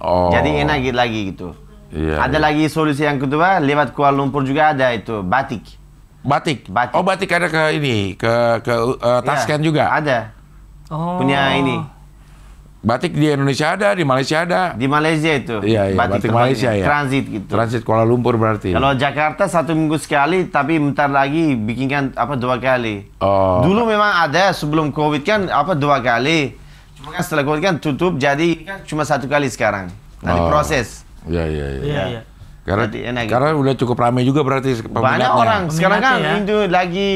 C: oh. jadi enak lagi gitu Yeah, Ada yeah. lagi solusi yang kedua lewat Kuala Lumpur juga ada itu batik.
A: Batik. Batik. Oh batik ada ke ini ke ke uh, Tasken yeah, juga. Ada.
C: Oh. Punya ini.
A: Batik di Indonesia ada, di Malaysia ada. Di Malaysia
C: itu. Iya, iya. Batik, batik Malaysia ya. Transit
A: gitu. Transit Kuala Lumpur berarti. Kalau
C: Jakarta satu minggu sekali, tapi bentar lagi bikinkan apa dua kali.
A: Oh. Dulu
C: memang ada sebelum COVID kan apa dua kali. Cuma kan setelah COVID kan tutup, jadi kan cuma satu kali sekarang. Nanti oh. proses.
A: Iya iya iya. Ya, ya. Karena Jadi enak karena gitu. udah cukup ramai juga berarti banyak orang sekarang kan ya. itu lagi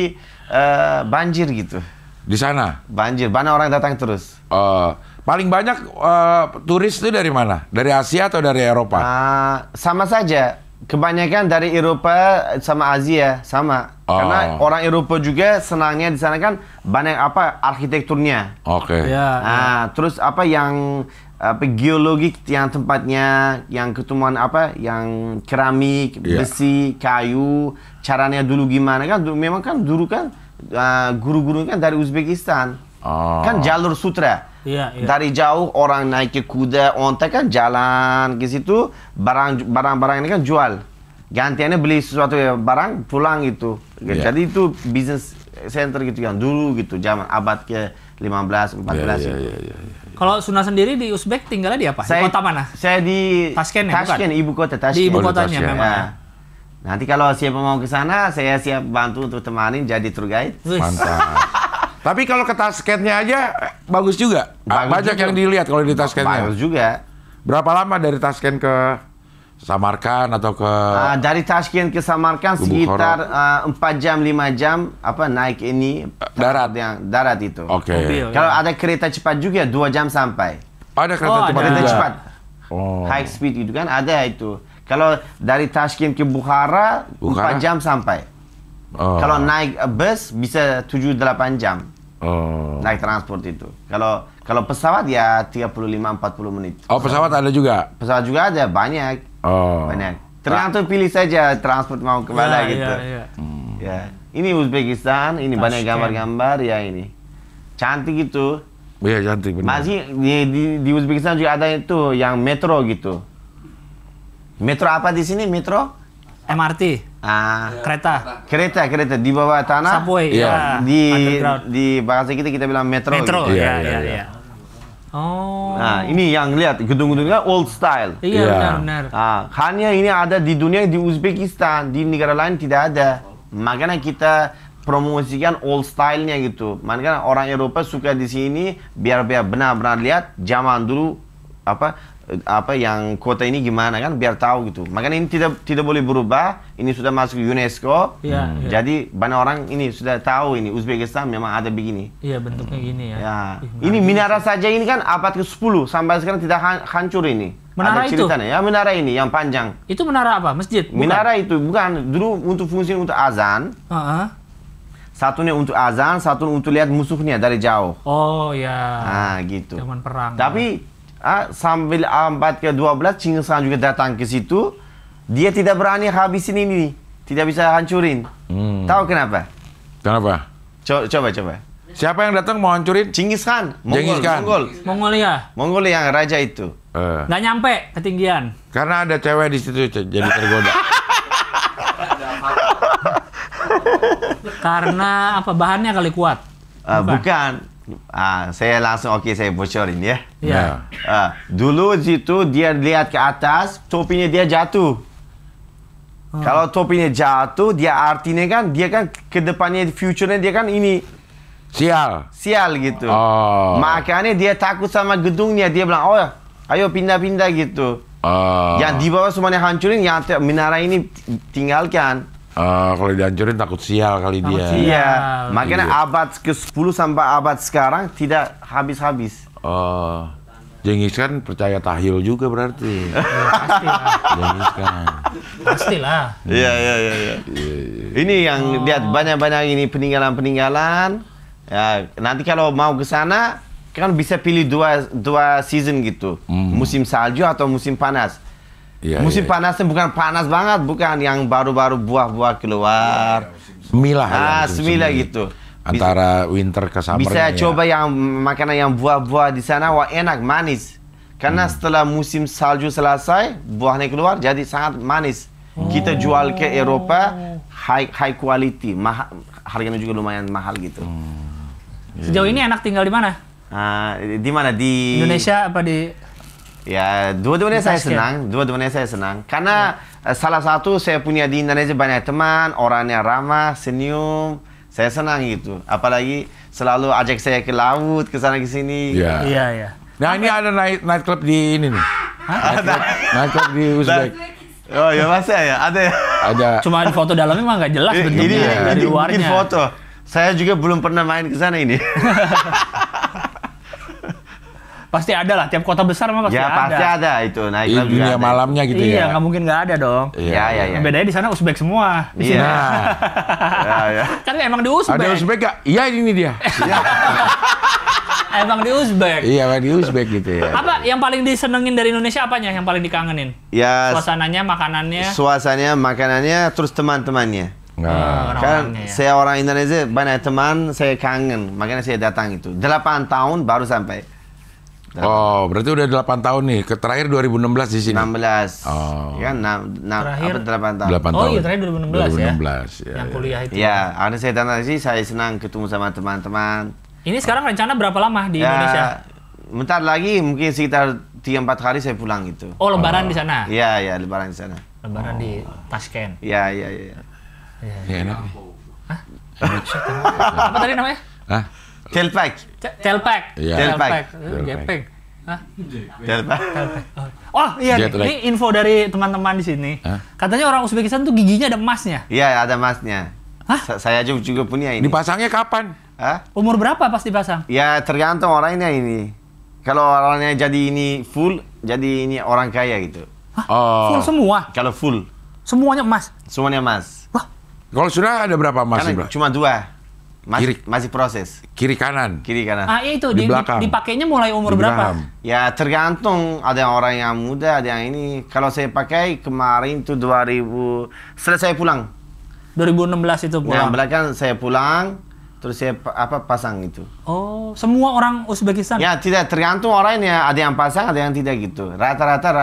A: uh, banjir gitu. Di sana? Banjir, banyak orang datang terus. Uh, paling banyak uh, turis itu dari mana? Dari
C: Asia atau dari Eropa? Uh, sama saja. Kebanyakan dari Eropa sama Asia sama. Oh. Karena orang Eropa juga senangnya di sana kan banyak apa arsitekturnya. Oke. Okay. Iya, iya. nah, yeah. terus apa yang apa geologi yang tempatnya yang ketemuan apa yang keramik yeah. besi kayu caranya dulu gimana kan dulu, memang kan dulu kan uh, guru-guru kan dari Uzbekistan oh. kan jalur sutra yeah, yeah. dari jauh orang naik ke kuda onta kan jalan ke situ barang barang-barang ini kan jual gantiannya beli sesuatu ya barang pulang itu yeah. jadi itu bisnis center gitu kan dulu gitu zaman abad ke 15 14 yeah, yeah, gitu. yeah, yeah, yeah.
B: Kalau Suna sendiri di Uzbek tinggalnya di apa? Saya, di kota mana? Saya
C: di Tashkent, ya, Tashkent ibu kota Tashkent. Di ibu kotanya memang. Ya. ya. Nanti kalau siapa mau ke sana, saya siap bantu untuk temanin jadi tour guide. Mantap. Tapi kalau ke Tashkentnya aja bagus juga. Bagus Banyak juga. yang dilihat kalau di Tashkentnya. Bagus juga. Berapa lama
A: dari Tashkent ke Samarkan
C: atau ke uh, dari Tashkent ke Samarkan sekitar sekitar uh, jam lima jam apa naik ini darat yang darat itu. Oke. Okay. Ya. Kalau ada kereta cepat juga dua jam sampai.
A: Ada kereta oh, cepat ada. cepat. Oh. High
C: speed itu kan ada itu. Kalau dari Tashkent ke Bukhara, empat jam sampai. Oh. Kalau naik bus bisa tujuh delapan jam. Oh. Naik transport itu. Kalau kalau pesawat ya 35 40 menit. Oh, pesawat ada juga. Pesawat juga ada banyak. Oh. Banyak. Tergantung ah. pilih saja transport mau ke mana ya, gitu. Ya, ya. Hmm. ya. Ini Uzbekistan, ini Tashkent. banyak gambar-gambar ya ini. Cantik gitu. Iya cantik benar. Masih di, di, di Uzbekistan juga ada itu yang metro gitu. Metro apa di sini metro? MRT. Ah, kereta. Kereta, kereta di bawah tanah. Subway. Iya. ya Di di bahasa kita kita bilang metro. Metro. Gitu. Iya, ya, ya, iya, iya. Ya. Oh. Nah, ini yang lihat gedung-gedungnya old style. Iya, yeah. benar-benar. Nah, hanya ini ada di dunia di Uzbekistan, di negara lain tidak ada. Makanya kita promosikan old style-nya gitu. Makanya orang Eropa suka di sini biar biar benar-benar lihat zaman dulu apa apa yang kota ini gimana kan biar tahu gitu makanya ini tidak tidak boleh berubah ini sudah masuk UNESCO ya, hmm. ya. jadi banyak orang ini sudah tahu ini Uzbekistan memang ada begini
B: iya bentuknya hmm. gini
C: ya, ya. Ih, ini minara bisa. saja ini kan abad ke 10 sampai sekarang tidak hancur ini menara ada itu? ya menara ini yang panjang itu menara apa masjid bukan? menara itu bukan dulu untuk fungsi untuk azan uh -huh. Satunya untuk azan, satu untuk lihat musuhnya dari jauh. Oh ya. Ah gitu. Zaman perang. Tapi ah, sambil abad ke-12 Cinggisan juga datang ke situ. Dia tidak berani habisin ini, tidak bisa hancurin. Hmm. Tahu kenapa? Kenapa? coba coba. Siapa yang datang mau hancurin? Cinggiz Khan, Mongol, Khan. Mongol. Mongolia. Mongol yang raja itu. Uh. Nggak nyampe ketinggian. Karena ada cewek di situ jadi tergoda.
B: Karena apa bahannya kali kuat?
C: Uh, bukan Ah, saya langsung oke saya bocorin ya. Ya. Yeah. Ah, dulu situ dia lihat ke atas, topinya dia jatuh. Hmm. Kalau topinya jatuh, dia artinya kan dia kan ke depannya future-nya dia kan ini sial. Sial gitu. Oh. Makanya dia takut sama gedungnya, dia bilang, "Oh, ayo pindah-pindah" gitu. Oh. Yang di bawah semuanya hancurin, yang menara ini tinggalkan. Uh, kalau dihancurin takut sial kali takut dia. Iya. iya. Makanya iya. abad ke-10 sampai abad sekarang tidak habis-habis.
A: Oh. Jengis kan percaya tahil juga berarti.
C: Oh, iya, iya, pasti lah. Jengis kan.
B: Pastilah.
C: Iya, iya, iya. iya. Ini yang oh. lihat banyak-banyak ini peninggalan-peninggalan. Ya, nanti kalau mau ke sana kan bisa pilih dua dua season gitu. Hmm. Musim salju atau musim panas Ya, musim ya, panasnya bukan panas banget, bukan yang baru-baru buah-buah keluar. Iya, iya,
A: semila. Ya, ah, semila gitu. Antara winter ke summer. Bisa gitu ya. coba
C: yang makanan yang buah-buah di sana wah enak manis. Karena hmm. setelah musim salju selesai, buahnya keluar jadi sangat manis. Hmm. Kita oh. jual ke Eropa high high quality, mah harganya juga lumayan mahal gitu. Hmm. Sejauh ini enak tinggal di mana? Uh, di mana di Indonesia apa di Ya, dua-duanya saya senang, dua-duanya saya senang. Karena ya. salah satu saya punya di Indonesia banyak teman, orangnya ramah, senyum. Saya senang gitu. Apalagi selalu ajak saya ke laut, ke sana ke sini. Iya, iya. Ya. Nah, ini ada night night club di ini nih. Hah? Night club, di nah, Uzbek. Oh ya masa ya, ada ya. Ada. Cuma di foto dalamnya mah nggak jelas bentuknya ini, dari ini, luarnya. Ini foto. Saya juga belum pernah main ke sana ini. pasti ada lah tiap kota besar mah pasti ya, ada. Ya pasti ada itu naik club dunia ada. malamnya gitu iya, ya. Iya nggak
B: mungkin nggak ada dong. Iya ya, ya, iya. iya. Bedanya di sana Uzbek semua. Di iya. Nah.
A: ya, ya. Kan emang di Uzbek. Ada Uzbek gak? Iya ini dia. Iya.
C: emang di Uzbek. Iya, emang di Uzbek gitu ya.
B: Apa yang paling disenengin dari Indonesia apanya? Yang paling dikangenin? Ya. Suasananya, makanannya.
C: Suasananya, makanannya, terus teman-temannya. Nah. kan ya. saya orang Indonesia banyak teman, saya kangen, makanya saya datang itu. Delapan tahun baru sampai. Nah.
A: Oh, berarti udah 8 tahun nih. Ke terakhir 2016 di sini.
C: 16. Oh. Ya, 6, 6 terakhir, apa 8 tahun. 8 tahun. Oh, iya terakhir 2016, 2016 iya, ya. 2016 ya. Yang ya.
B: kuliah itu. Ya,
C: ada saya tanda sih saya senang ketemu sama teman-teman. Ini sekarang rencana
B: berapa lama di ya, Indonesia?
C: Bentar lagi mungkin sekitar 3 4 hari saya pulang itu. Oh, lebaran oh. di sana? Iya, iya, lebaran di sana.
B: Lebaran oh. di Tashkent.
C: Iya, iya, iya. Ya, ya, ya. enak. Hah? Apa tadi namanya? Hah? Iya. Telpak. Telpak. Telpak. Gepeng. Hah? Oh iya, Jet ini
B: info dari teman-teman di sini. Hah? Katanya orang Uzbekistan tuh giginya ada emasnya.
C: Iya, ada emasnya. Hah? saya juga, juga punya ini. Dipasangnya kapan? Hah?
B: Umur berapa pas dipasang?
C: Ya tergantung orangnya ini. Kalau orangnya jadi ini full, jadi ini orang kaya gitu. Hah? Oh. Full semua? Kalau full. Semuanya emas? Semuanya emas. Wah. Kalau sudah ada berapa emas? Cuma dua. Mas, kiri, masih proses. Kiri kanan. Kiri kanan. Ah iya itu di, di belakang. Dipakainya mulai umur di berapa? Ya tergantung ada yang orang yang muda, ada yang ini. Kalau saya pakai kemarin itu 2000 setelah saya pulang. 2016 itu pulang. yang belakang saya pulang terus saya apa pasang itu. Oh, semua orang Uzbekistan? Ya, tidak tergantung orangnya. Ada yang pasang, ada yang tidak gitu. Rata-rata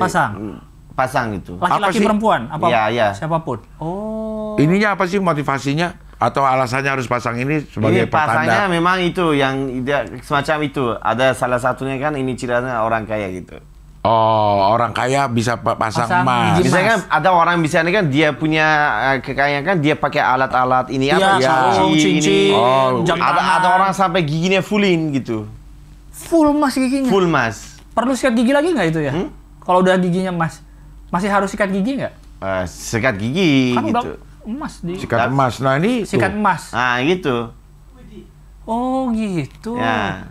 C: pasang. Pasang itu. Laki-laki perempuan apa? Ya, ya. Siapapun. Oh. Ininya
A: apa sih motivasinya? atau alasannya harus pasang ini sebagai ini iya, pasangnya petanda.
C: memang itu yang dia, semacam itu ada salah satunya kan ini cirinya orang kaya gitu oh orang kaya bisa pasang, pasang emas bisa kan ada orang bisa kan dia punya eh, kekayaan kan dia pakai alat-alat ini ya, apa ya cincin, cuci oh, ada, ada orang sampai giginya fullin gitu full mas giginya full mas perlu sikat gigi lagi nggak itu ya hmm? kalau
B: udah giginya mas masih harus sikat gigi nggak
C: uh, sikat gigi kan gitu udah emas di sikat emas nah ini sikat emas nah gitu
B: oh gitu ya.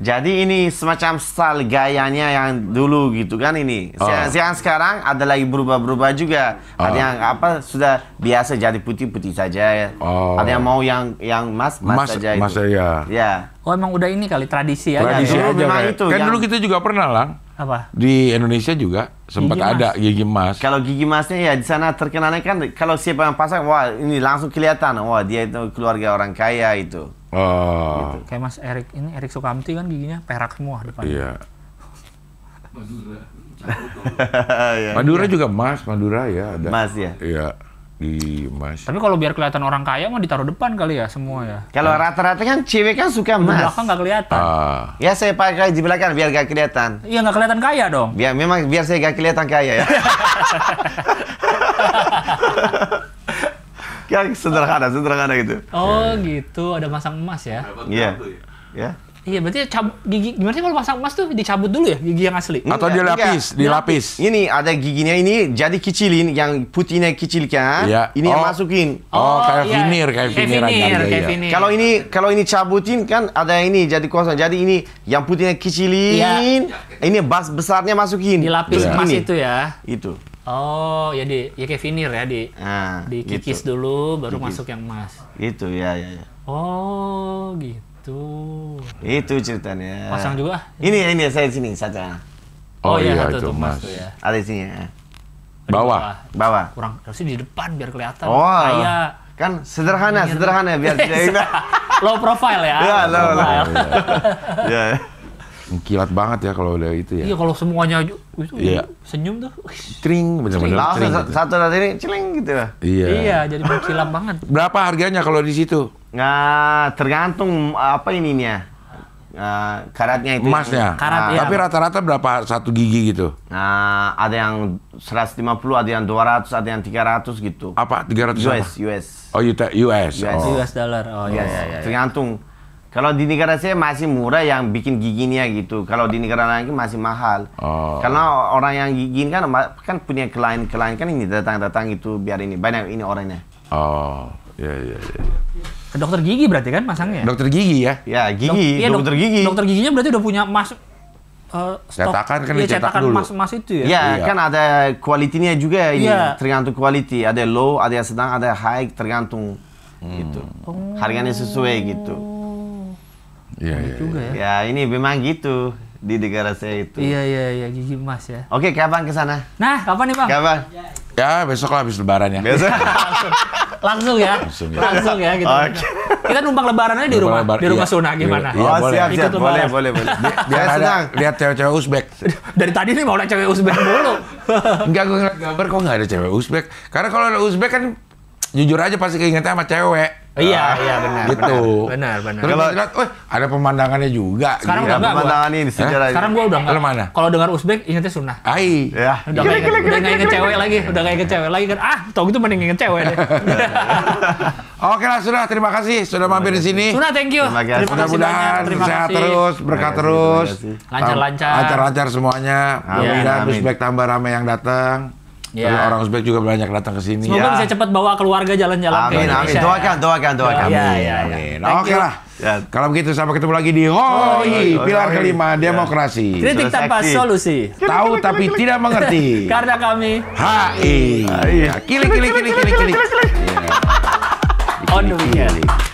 C: Jadi ini semacam style gayanya yang dulu gitu kan ini. Oh. Siang siang sekarang ada lagi berubah-berubah juga. Oh. Ada yang apa sudah biasa jadi putih-putih saja. ya. Oh. Ada yang mau yang yang mas mas, mas saja mas, itu. ya. Ya. Oh emang udah ini kali tradisi, aja. ya. Tradisi ya. aja kayak, itu. Kan yang... dulu kita juga pernah lah. Apa? Di Indonesia juga sempat ada gigi emas. Kalau gigi emasnya ya di sana terkenalnya kan kalau siapa yang pasang wah ini langsung kelihatan wah dia itu keluarga orang kaya itu.
A: Oh. Gitu. Kayak Mas
B: Erik ini Erik Sukamti kan giginya perak semua depan. Iya.
C: Madura. Iya. Madura
A: juga mas Madura ya ada. Emas ya. Iya di mas.
B: Tapi kalau biar kelihatan orang kaya mau ditaruh depan kali ya semua ya. Kalau ah.
C: rata-rata kan cewek kan suka emas. Di belakang nggak kelihatan. Uh. Ya saya pakai di belakang biar gak kelihatan. Iya nggak kelihatan kaya dong. Biar memang biar saya gak kelihatan kaya ya. ya sederhana, sederhana gitu.
B: Oh ya, gitu, ada masang emas ya?
C: Iya. Ya. Iya.
B: Iya, berarti cabut gigi gimana sih kalau pasang emas tuh dicabut dulu ya gigi yang asli? Atau dilapis,
C: dilapis. Ini ada giginya ini jadi kecilin yang putihnya kecilkan, Iya. ini oh. yang masukin. Oh, oh kayak iya. vinir, kayak vinir aja. Gitu, kayak iya. vinir. Kalau ini kalau ini cabutin kan ada ini jadi kosong. Jadi ini yang putihnya kecilin, iya. ini bas besarnya masukin. Dilapis ya. emas itu ya. Itu.
B: Oh, ya di ya kayak finish ya di nah, dikikis gitu. dulu baru masuk yang emas.
C: Itu ya ya ya.
B: Oh, gitu.
C: Itu ceritanya. Pasang juga. Ini ini saya sini saja.
B: Oh, oh iya, iya itu emas. Ya.
C: Ada di sini ya. Bawah. Bawah. Kurang harusnya di depan biar kelihatan. Oh. Kayak kan sederhana, sederhana biar tidak low profile ya. Iya, low, low profile.
A: Iya. Kilat banget ya kalau udah itu ya.
B: Iya kalau semuanya itu iya.
C: senyum tuh.
A: Tring bener-bener. Langsung gitu.
C: satu dari ini celing gitu lah. Iya. Iya jadi mengkilap banget. Berapa harganya kalau di situ? Nah, tergantung apa ini ininya. Uh, nah, karatnya itu emasnya nah, karat, nah, ya. tapi rata-rata berapa satu gigi gitu nah ada yang 150 ada yang 200 ada yang 300 gitu apa 300 US apa? US oh US US, oh. US dollar oh, yes. Iya, yeah, yeah, yeah. tergantung kalau di negara saya masih murah yang bikin giginya gitu. Kalau di negara lain kan masih mahal.
A: Oh. Karena
C: orang yang gigin kan kan punya klien-klien kan ini datang-datang itu biar ini banyak ini orangnya.
B: Oh, ya ya ya. Ke dokter gigi berarti kan masangnya? Ya? Dokter gigi ya? Ya, gigi, iya, Dok, iya, dokter gigi. Dokter giginya berarti udah punya mas Uh,
C: stok, cetakan kan iya, dicetak cetakan dulu. Mas, mas
B: itu ya? ya? Iya, kan
C: ada kualitinya juga ini, iya. tergantung kualiti. Ada low, ada sedang, ada high, tergantung hmm. gitu. Oh. Harganya sesuai gitu. Iya, iya, juga iya. ya. Ya ini memang gitu di negara saya itu. Iya iya
B: iya gigi emas ya.
C: Oke kapan ke sana? Nah kapan nih bang? Kapan? Ya besok lah habis lebaran ya. Besok. langsung ya. Langsung ya. Langsung ya gitu. Okay.
A: Kita numpang lebaran aja di rumah. Lebar, di rumah iya. Suna gimana? Iya, oh, boleh. Siap, siap. Ya? boleh, boleh, boleh. Biar senang. Lihat cewek-cewek Uzbek. Dari tadi nih mau lihat cewek Uzbek dulu. Enggak gue ngeliat gambar kok nggak ada cewek Uzbek. Karena kalau ada Uzbek kan jujur aja pasti keingetnya sama cewek. Iya, iya benar. Gitu. Benar,
B: benar. Kalau lihat,
A: ada pemandangannya juga. Sekarang gitu. udah enggak sejarah. Sekarang gua udah enggak. Kalau dengar Uzbek ingetnya sunnah.
C: Ai. Ya. Udah kayak inget,
A: cewek lagi, udah kayak inget cewek lagi kan. Ah, tau gitu mending inget cewek deh. Oke lah sudah, terima kasih sudah mampir di sini. Sunah, thank you. Terima kasih. Mudah-mudahan sehat terus, berkat terus. Lancar-lancar. Lancar-lancar semuanya. Amin. Uzbek tambah ramai yang datang. Yeah. Terus orang Uzbek juga banyak datang ke sini. Semoga ya. bisa
B: cepat bawa keluarga
A: jalan-jalan. Amin, iya. amin. Doakan, doakan, doakan. Iya, iya amin. Iya. Oke lah. Ya. Kalau begitu sampai ketemu lagi di HOI, oh, pilar kelima ya. demokrasi. Kritik tanpa solusi. Tahu tapi tidak mengerti. Karena kami HI. Kili kili kili kili kili. On the weekend.